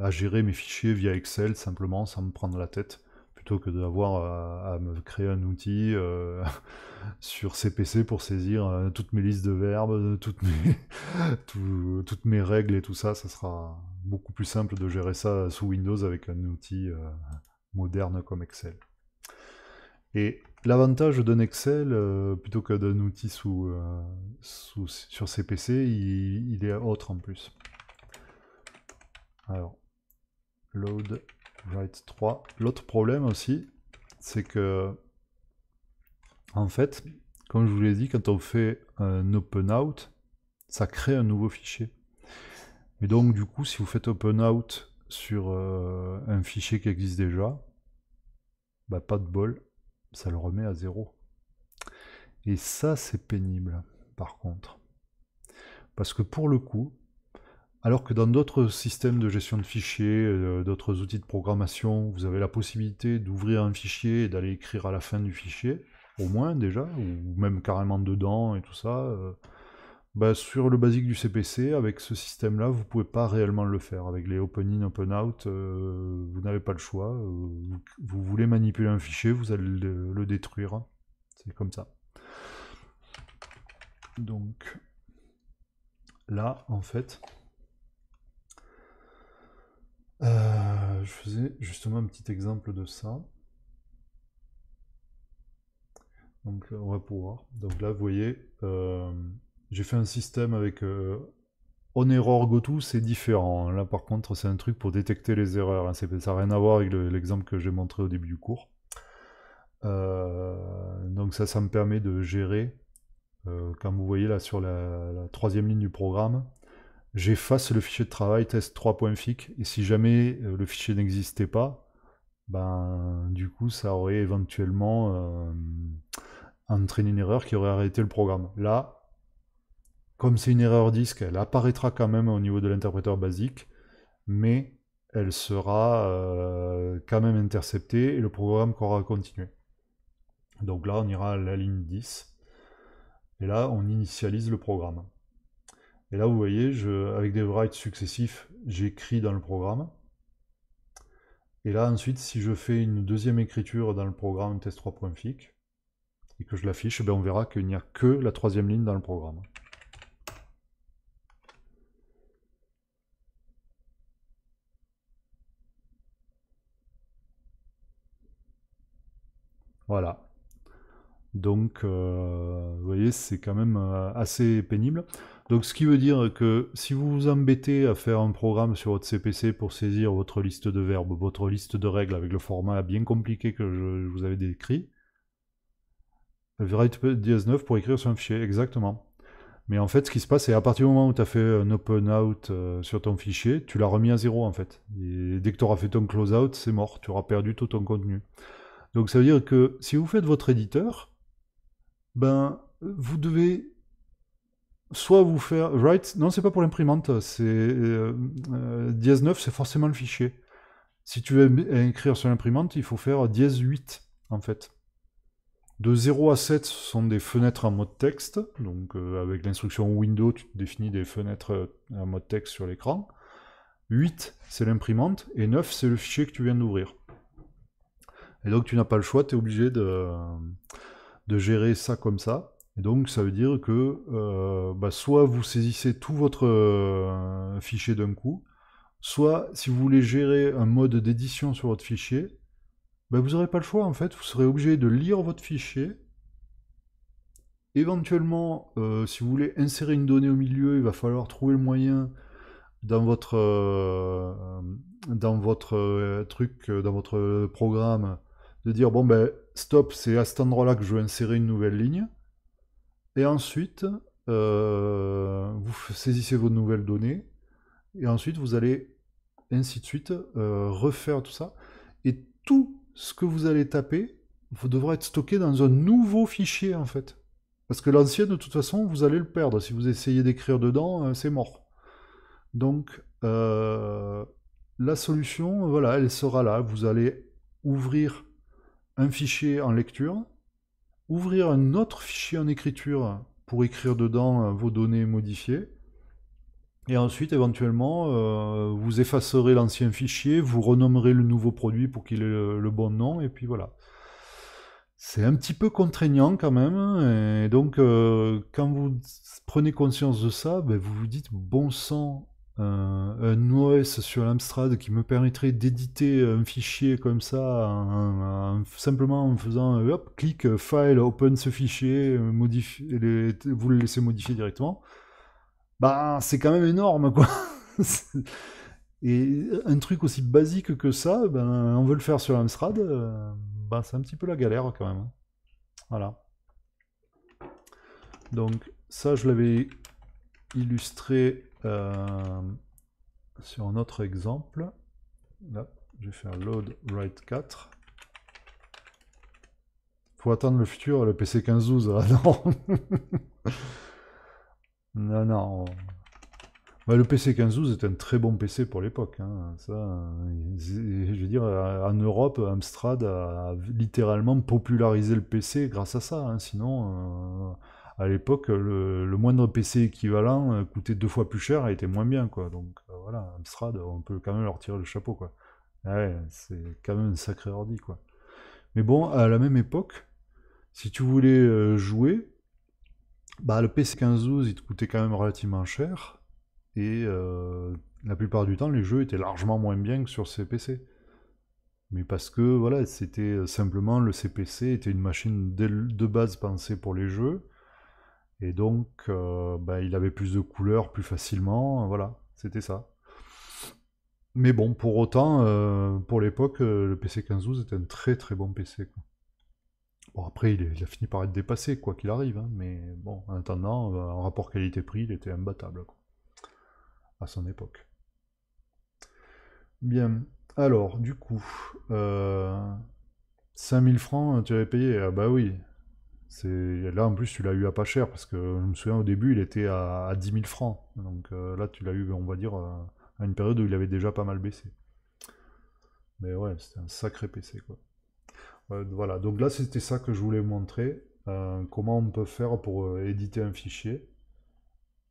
à gérer mes fichiers via Excel, simplement, sans me prendre la tête plutôt que d'avoir à, me créer un outil euh, sur CPC pour saisir euh, toutes mes listes de verbes, euh, toutes mes, toutes mes règles et tout ça, ça sera beaucoup plus simple de gérer ça sous Windows avec un outil moderne comme Excel. Et l'avantage d'un Excel, plutôt que d'un outil sous, sur CPC, il, il est autre en plus. Alors, load 3. L'autre problème aussi, c'est que, en fait, comme je vous l'ai dit, quand on fait un open out, ça crée un nouveau fichier. Et donc, du coup, si vous faites open out sur euh, un fichier qui existe déjà, bah, pas de bol, ça le remet à zéro. Et ça, c'est pénible, par contre. Parce que pour le coup, alors que dans d'autres systèmes de gestion de fichiers, euh, d'autres outils de programmation, vous avez la possibilité d'ouvrir un fichier et d'aller écrire à la fin du fichier, au moins déjà, ou même carrément dedans et tout ça. Euh, bah, sur le basique du CPC, avec ce système-là, vous ne pouvez pas réellement le faire. Avec les open in, open out, euh, vous n'avez pas le choix. Vous, voulez manipuler un fichier, vous allez le détruire. C'est comme ça. Donc là, en fait, euh, je faisais justement un petit exemple de ça. Donc euh, on va pouvoir. Donc là, vous voyez, euh, j'ai fait un système avec OnError.goTo, c'est différent. Là, par contre, c'est un truc pour détecter les erreurs. Hein. Ça n'a rien à voir avec l'exemple que j'ai montré au début du cours. donc ça, ça me permet de gérer, comme vous voyez là sur la troisième ligne du programme, j'efface le fichier de travail test3.fic et si jamais euh, le fichier n'existait pas, ben, du coup ça aurait éventuellement euh, entraîné une erreur qui aurait arrêté le programme. Là, comme c'est une erreur disque, elle apparaîtra quand même au niveau de l'interpréteur basique, mais elle sera euh, quand même interceptée et le programme pourra continué. Donc là, on ira à la ligne 10. Et là, on initialise le programme. Et là, vous voyez, avec des writes successifs, j'écris dans le programme. Et là, ensuite, si je fais une deuxième écriture dans le programme test3.fic et que je l'affiche, ben on verra qu'il n'y a que la troisième ligne dans le programme. Voilà. Donc, euh, vous voyez, c'est quand même euh, assez pénible. Donc ce qui veut dire que si vous vous embêtez à faire un programme sur votre CPC pour saisir votre liste de verbes, votre liste de règles avec le format bien compliqué que je, vous avais décrit, write 19 pour écrire sur un fichier, exactement. Mais en fait, ce qui se passe, c'est à partir du moment où tu as fait un open out euh, sur ton fichier, tu l'as remis à zéro en fait. Et dès que tu auras fait ton close out, c'est mort, tu auras perdu tout ton contenu. Donc ça veut dire que si vous faites votre éditeur, ben vous devez soit vous faire write, non c'est pas pour l'imprimante, c'est 9, euh, euh, c'est forcément le fichier. Si tu veux écrire sur l'imprimante, il faut faire dièse 8 en fait. De 0 à 7, ce sont des fenêtres en mode texte. Donc euh, avec l'instruction window, tu définis des fenêtres en mode texte sur l'écran. 8, c'est l'imprimante. Et 9, c'est le fichier que tu viens d'ouvrir. Et donc tu n'as pas le choix, tu es obligé de gérer ça comme ça donc ça veut dire que euh, bah, soit vous saisissez tout votre euh, fichier d'un coup, soit si vous voulez gérer un mode d'édition sur votre fichier, bah, vous n'aurez pas le choix en fait, vous serez obligé de lire votre fichier. Éventuellement, euh, si vous voulez insérer une donnée au milieu, il va falloir trouver le moyen dans votre, dans votre truc, dans votre programme, de dire bon ben stop, c'est à cet endroit-là que je veux insérer une nouvelle ligne. Et ensuite, euh, vous saisissez vos nouvelles données. Et ensuite, vous allez ainsi de suite euh, refaire tout ça. Et tout ce que vous allez taper vous devrez être stocké dans un nouveau fichier en fait. Parce que l'ancien, de toute façon, vous allez le perdre. Si vous essayez d'écrire dedans, euh, c'est mort. Donc, la solution, voilà, elle sera là. Vous allez ouvrir un fichier en lecture, ouvrir un autre fichier en écriture pour écrire dedans euh, vos données modifiées. Et ensuite, éventuellement, euh, vous effacerez l'ancien fichier, vous renommerez le nouveau produit pour qu'il ait le, bon nom, et puis voilà. C'est un petit peu contraignant quand même, et donc euh, quand vous prenez conscience de ça, ben, vous vous dites, bon sang, euh, un OS sur l'Amstrad qui me permettrait d'éditer un fichier comme ça, simplement en faisant euh, hop, clic, euh, file, open ce fichier, vous le laissez modifier directement, bah c'est quand même énorme quoi. Et un truc aussi basique que ça, ben, on veut le faire sur l'Amstrad bah, c'est un petit peu la galère quand même. Hein. Voilà. Donc ça, je l'avais illustré euh, sur un autre exemple, là, je vais faire load write 4. Faut attendre le futur, le PC 1512. non Non, bah, le PC 1512 est un très bon PC pour l'époque. Hein, ça, euh, je veux dire, euh, en Europe, Amstrad a littéralement popularisé le PC grâce à ça. Hein, sinon, à l'époque, le, moindre PC équivalent euh, coûtait deux fois plus cher et était moins bien, quoi. Donc euh, voilà, Amstrad, on peut quand même leur tirer le chapeau, quoi. Ah c'est quand même un sacré ordi, quoi. Mais bon, à la même époque, si tu voulais euh, jouer, bah, le PC1512, il te coûtait quand même relativement cher. Et la plupart du temps, les jeux étaient largement moins bien que sur CPC. Mais parce que, voilà, c'était simplement le CPC était une machine de base pensée pour les jeux. Et donc, euh, bah, il avait plus de couleurs plus facilement. Euh, voilà, c'était ça. Mais bon, pour autant, euh, pour l'époque, le PC 1512 était un très très bon PC. Bon, après, il, a fini par être dépassé, quoi qu'il arrive. Hein, mais bon, en attendant, en rapport qualité-prix, il était imbattable. à son époque. Bien. Alors, du coup, 5000 francs, tu avais payé. Ah bah oui, Là, en plus, tu l'as eu à pas cher, parce que je me souviens au début, il était à, 10 000 francs. Donc euh, là, tu l'as eu, on va dire, euh, à une période où il avait déjà pas mal baissé. Mais ouais, c'était un sacré PC, quoi. Euh, voilà, donc là, c'était ça que je voulais vous montrer. comment on peut faire pour éditer un fichier.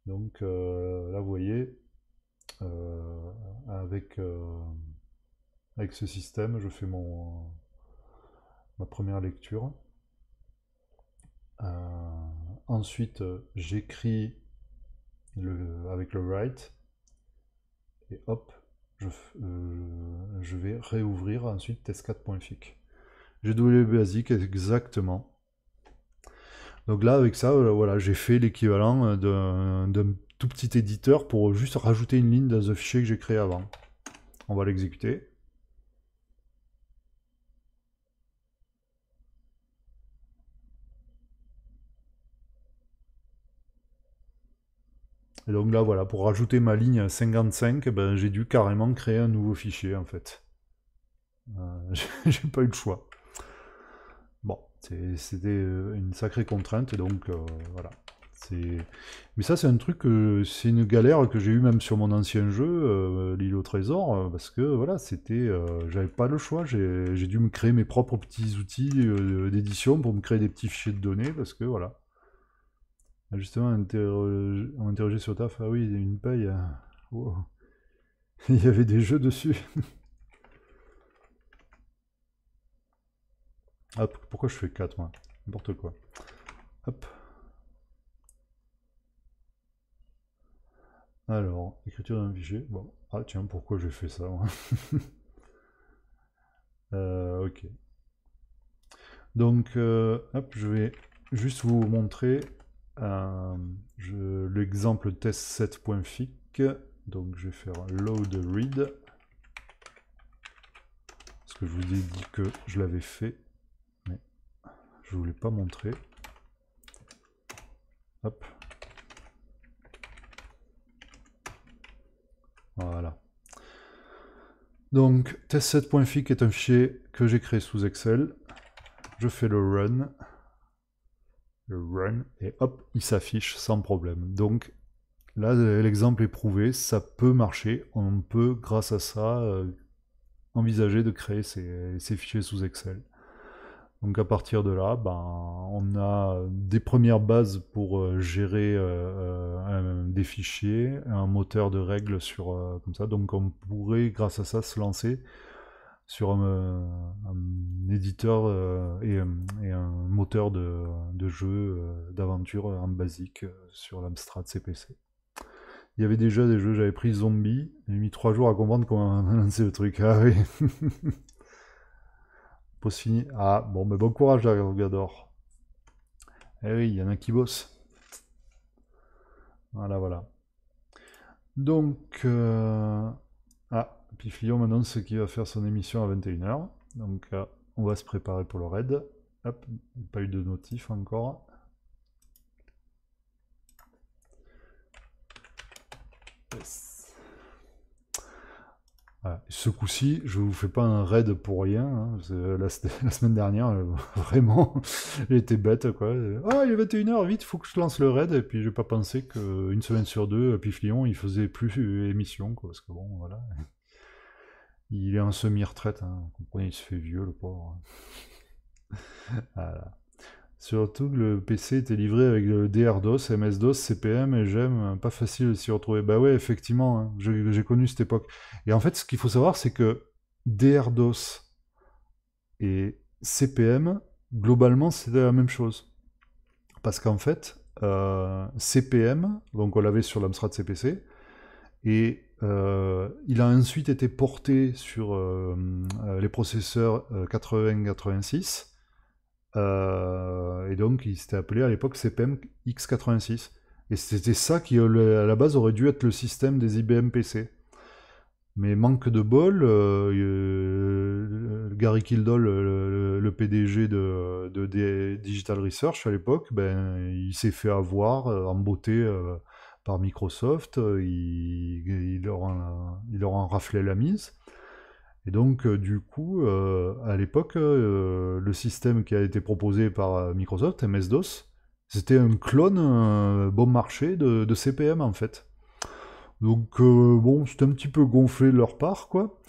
Donc là, vous voyez, avec, avec ce système, je fais mon, ma première lecture. Euh, ensuite, euh, j'écris avec le write. Et hop, je, euh, vais réouvrir ensuite test4.fic. le Basic, exactement. Donc là, avec ça, voilà, j'ai fait l'équivalent d'un tout petit éditeur pour juste rajouter une ligne dans le fichier que j'ai créé avant. On va l'exécuter. Et donc là, voilà, pour rajouter ma ligne 55, ben, j'ai dû carrément créer un nouveau fichier, en fait. Euh, j'ai pas eu le choix. Bon, c'était euh, une sacrée contrainte, donc euh, voilà. Mais ça, c'est un truc, c'est une galère que j'ai eu même sur mon ancien jeu, l'île au trésor, parce que voilà, c'était, j'avais pas le choix, j'ai dû me créer mes propres petits outils d'édition pour me créer des petits fichiers de données, parce que voilà, ah, justement, on interrogé sur TAF. Ah oui, une paille. Euh, il y avait des jeux dessus. Hop, ah, pourquoi je fais 4 moi N'importe quoi. Hop. Alors, écriture d'un fichier. Bon, ah tiens, pourquoi j'ai fait ça euh, Ok. Donc, euh, hop, je vais juste vous montrer euh, l'exemple test set.fic, donc je vais faire load read, parce que je vous ai dit que je l'avais fait, mais je ne voulais pas montrer. Hop. Voilà. Donc, test7.fic est un fichier que j'ai créé sous Excel. Je fais le run run, et hop, il s'affiche sans problème. Donc là, l'exemple est prouvé, ça peut marcher, on peut, grâce à ça, euh, envisager de créer ces, fichiers sous Excel. Donc à partir de là, ben, on a des premières bases pour euh, gérer euh, des fichiers, un moteur de règles sur comme ça. Donc on pourrait grâce à ça se lancer sur euh, un, éditeur euh, euh, et, un moteur de, jeu d'aventure en basique sur l'Amstrad CPC. Il y avait déjà des jeux, j'avais pris Zombie, j'ai mis trois jours à comprendre comment lancer le truc. Ah oui Ah bon, mais bon courage, Gador. Eh oui, il y en a qui bossent. Voilà, voilà. Donc, Piflion m'annonce qu'il va faire son émission à 21h. Donc euh, on va se préparer pour le raid. Hop, pas eu de notif encore. Ce coup-ci, je vous fais pas un raid pour rien. Hein. Euh, la, semaine dernière, euh, vraiment, j'étais bête. Quoi. Ah, il est 21h, vite, faut que je lance le raid. Et puis, je j'ai pas pensé qu'une semaine sur deux, Piflion, il faisait plus émission. parce que bon, voilà. Il est en semi-retraite, hein. vous comprenez, il se fait vieux, le pauvre. Surtout que le PC était livré avec le DR-DOS, MS-DOS, CPM et j'aime, euh, pas facile de s'y retrouver. Bah ouais, effectivement, hein. j'ai connu cette époque. Et en fait, ce qu'il faut savoir, c'est que DR-DOS et CPM, globalement, c'était la même chose. Parce qu'en fait, euh, CPM, donc on l'avait sur l'Amstrad CPC, et euh, il a ensuite été porté sur euh, euh, les processeurs 80-86. et donc, il s'était appelé à l'époque CPM e X86. Et c'était ça qui, à la base, aurait dû être le système des IBM PC. Mais manque de bol, Gary Kildall, le, PDG de, Digital Research à l'époque, ben, il s'est fait avoir, en beauté par Microsoft, euh, il, leur en raflé la mise. Et donc, euh, du coup, euh, à l'époque, le système qui a été proposé par Microsoft, MS-DOS, c'était un clone bon marché de, CPM, en fait. Donc, bon, c'était un petit peu gonflé de leur part, quoi.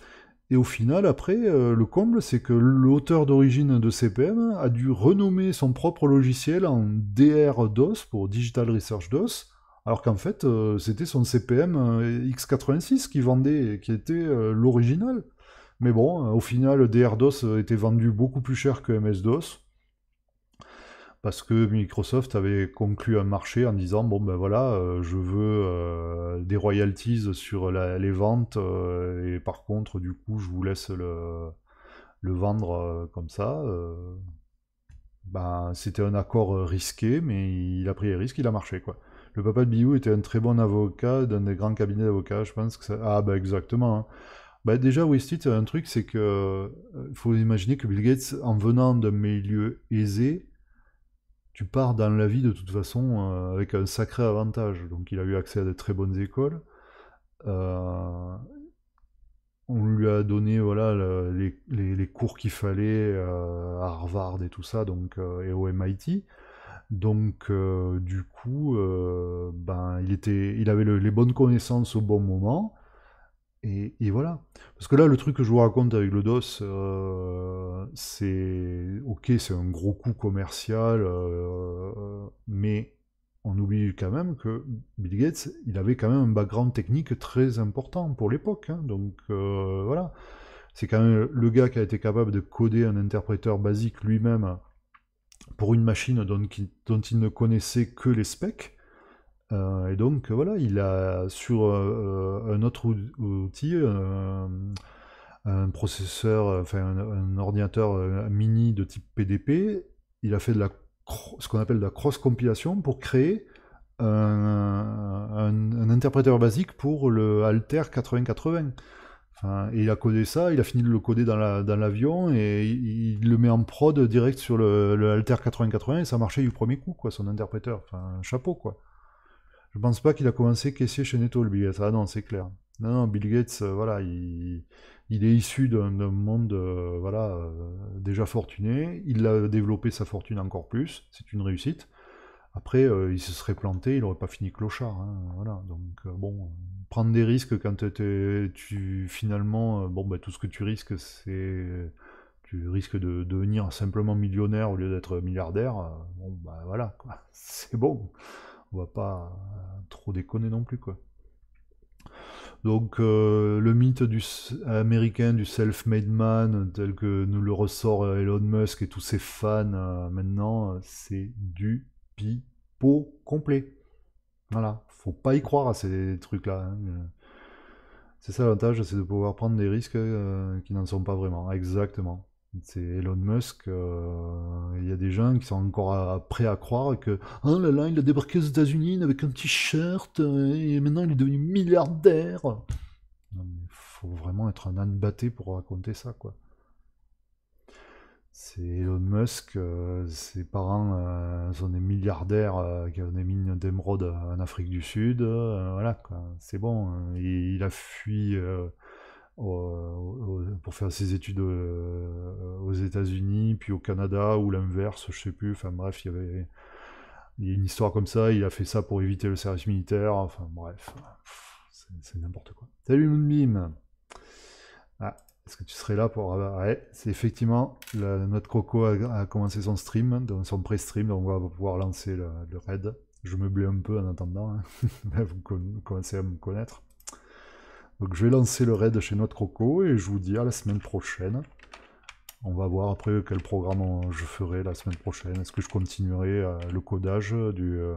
Et au final, après, le comble, c'est que l'auteur d'origine de CPM a dû renommer son propre logiciel en DR-DOS, pour Digital Research DOS, alors qu'en fait, euh, c'était son CPM euh, X86 qui vendait, qui était euh, l'original. Mais bon, au final, DR-DOS était vendu beaucoup plus cher que MS-DOS, parce que Microsoft avait conclu un marché en disant, bon ben voilà, je veux des royalties sur les ventes, et par contre, du coup, je vous laisse le, le vendre comme ça. Ben, c'était un accord risqué, mais il a pris les risques, il a marché, quoi. Le papa de Biou était un très bon avocat dans des grands cabinets d'avocats, je pense que ça... Ah bah exactement. Hein. Bah déjà, un truc, c'est que euh, faut imaginer que Bill Gates, en venant d'un milieu aisé, tu pars dans la vie de toute façon euh, avec un sacré avantage. Donc il a eu accès à de très bonnes écoles. Euh, on lui a donné voilà, les, cours qu'il fallait à Harvard et tout ça, donc, et au MIT. Donc, euh, du coup, euh, ben, il, était, il avait les bonnes connaissances au bon moment. Et, voilà. Parce que là, le truc que je vous raconte avec le DOS, euh, c'est. Ok, c'est un gros coup commercial, mais on oublie quand même que Bill Gates, il avait quand même un background technique très important pour l'époque. Hein. donc, voilà. C'est quand même le gars qui a été capable de coder un interpréteur basique lui-même pour une machine dont, dont, il ne connaissait que les specs. Euh, et donc voilà, il a sur euh, euh, un autre outil, un processeur, enfin un, ordinateur mini de type PDP, il a fait de la ce qu'on appelle de la cross-compilation pour créer un, un, interpréteur basique pour le Alter 8080. Hein, et il a codé ça, il a fini de le coder dans l'avion, et il, le met en prod direct sur le, Alter 8080, et ça marchait du premier coup, quoi, son interpréteur. Enfin, chapeau, quoi. Je pense pas qu'il a commencé caissier chez Netto, le Bill Gates. Ah non, c'est clair. Non, Bill Gates, euh, voilà, il, est issu d'un monde, euh, voilà, euh, déjà fortuné. Il a développé sa fortune encore plus. C'est une réussite. Après, il se serait planté, il n'aurait pas fini clochard. Hein, voilà, donc bon, prendre des risques quand tu finalement, euh, bon, bah, tout ce que tu risques, c'est tu risques de devenir simplement millionnaire au lieu d'être milliardaire. Euh, bon, bah voilà, c'est bon. On va pas euh, trop déconner non plus, quoi. Donc le mythe du, américain du self-made man tel que nous le ressort Elon Musk et tous ses fans maintenant, c'est du pipeau complet. Voilà, faut pas y croire à ces trucs-là. Hein, euh, c'est ça l'avantage, c'est de pouvoir prendre des risques euh, qui n'en sont pas vraiment. Exactement. C'est Elon Musk. Euh, il y a des gens qui sont encore prêts à croire que oh là là, il a débarqué aux États-Unis avec un t-shirt et maintenant il est devenu milliardaire. Non faut vraiment être un âne batté pour raconter ça quoi c'est Elon Musk, euh, ses parents euh, sont des milliardaires euh, qui ont des mines d'émeraude en Afrique du Sud, voilà c'est bon. Hein. Il, a fui pour faire ses études aux États-Unis, puis au Canada, ou l'inverse, je sais plus, enfin bref, il y avait une histoire comme ça, il a fait ça pour éviter le service militaire, enfin bref, c'est n'importe quoi. Salut Moonbeam! Ah, est-ce que tu serais là pour... Ah, ouais, c'est effectivement, notre Croco a, commencé son stream, donc son pré-stream, donc on va pouvoir lancer le, raid. Je me blais un peu en attendant, hein. vous commencez à me connaître. Donc je vais lancer le raid chez notre Croco et je vous dis à la semaine prochaine. On va voir après quel programme je ferai la semaine prochaine. Est-ce que je continuerai euh, le codage du, euh,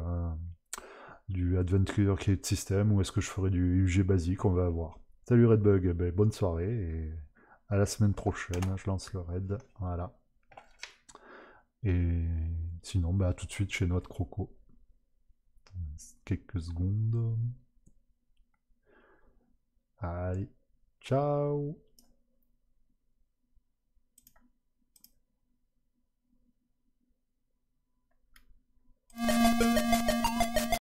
du Adventure Kit System ou est-ce que je ferai du UG basique On va voir. Salut Redbug, eh ben, bonne soirée à la semaine prochaine. Je lance le raid. Voilà. Et sinon, bah, tout de suite chez Noix de croco. Quelques secondes. Allez, ciao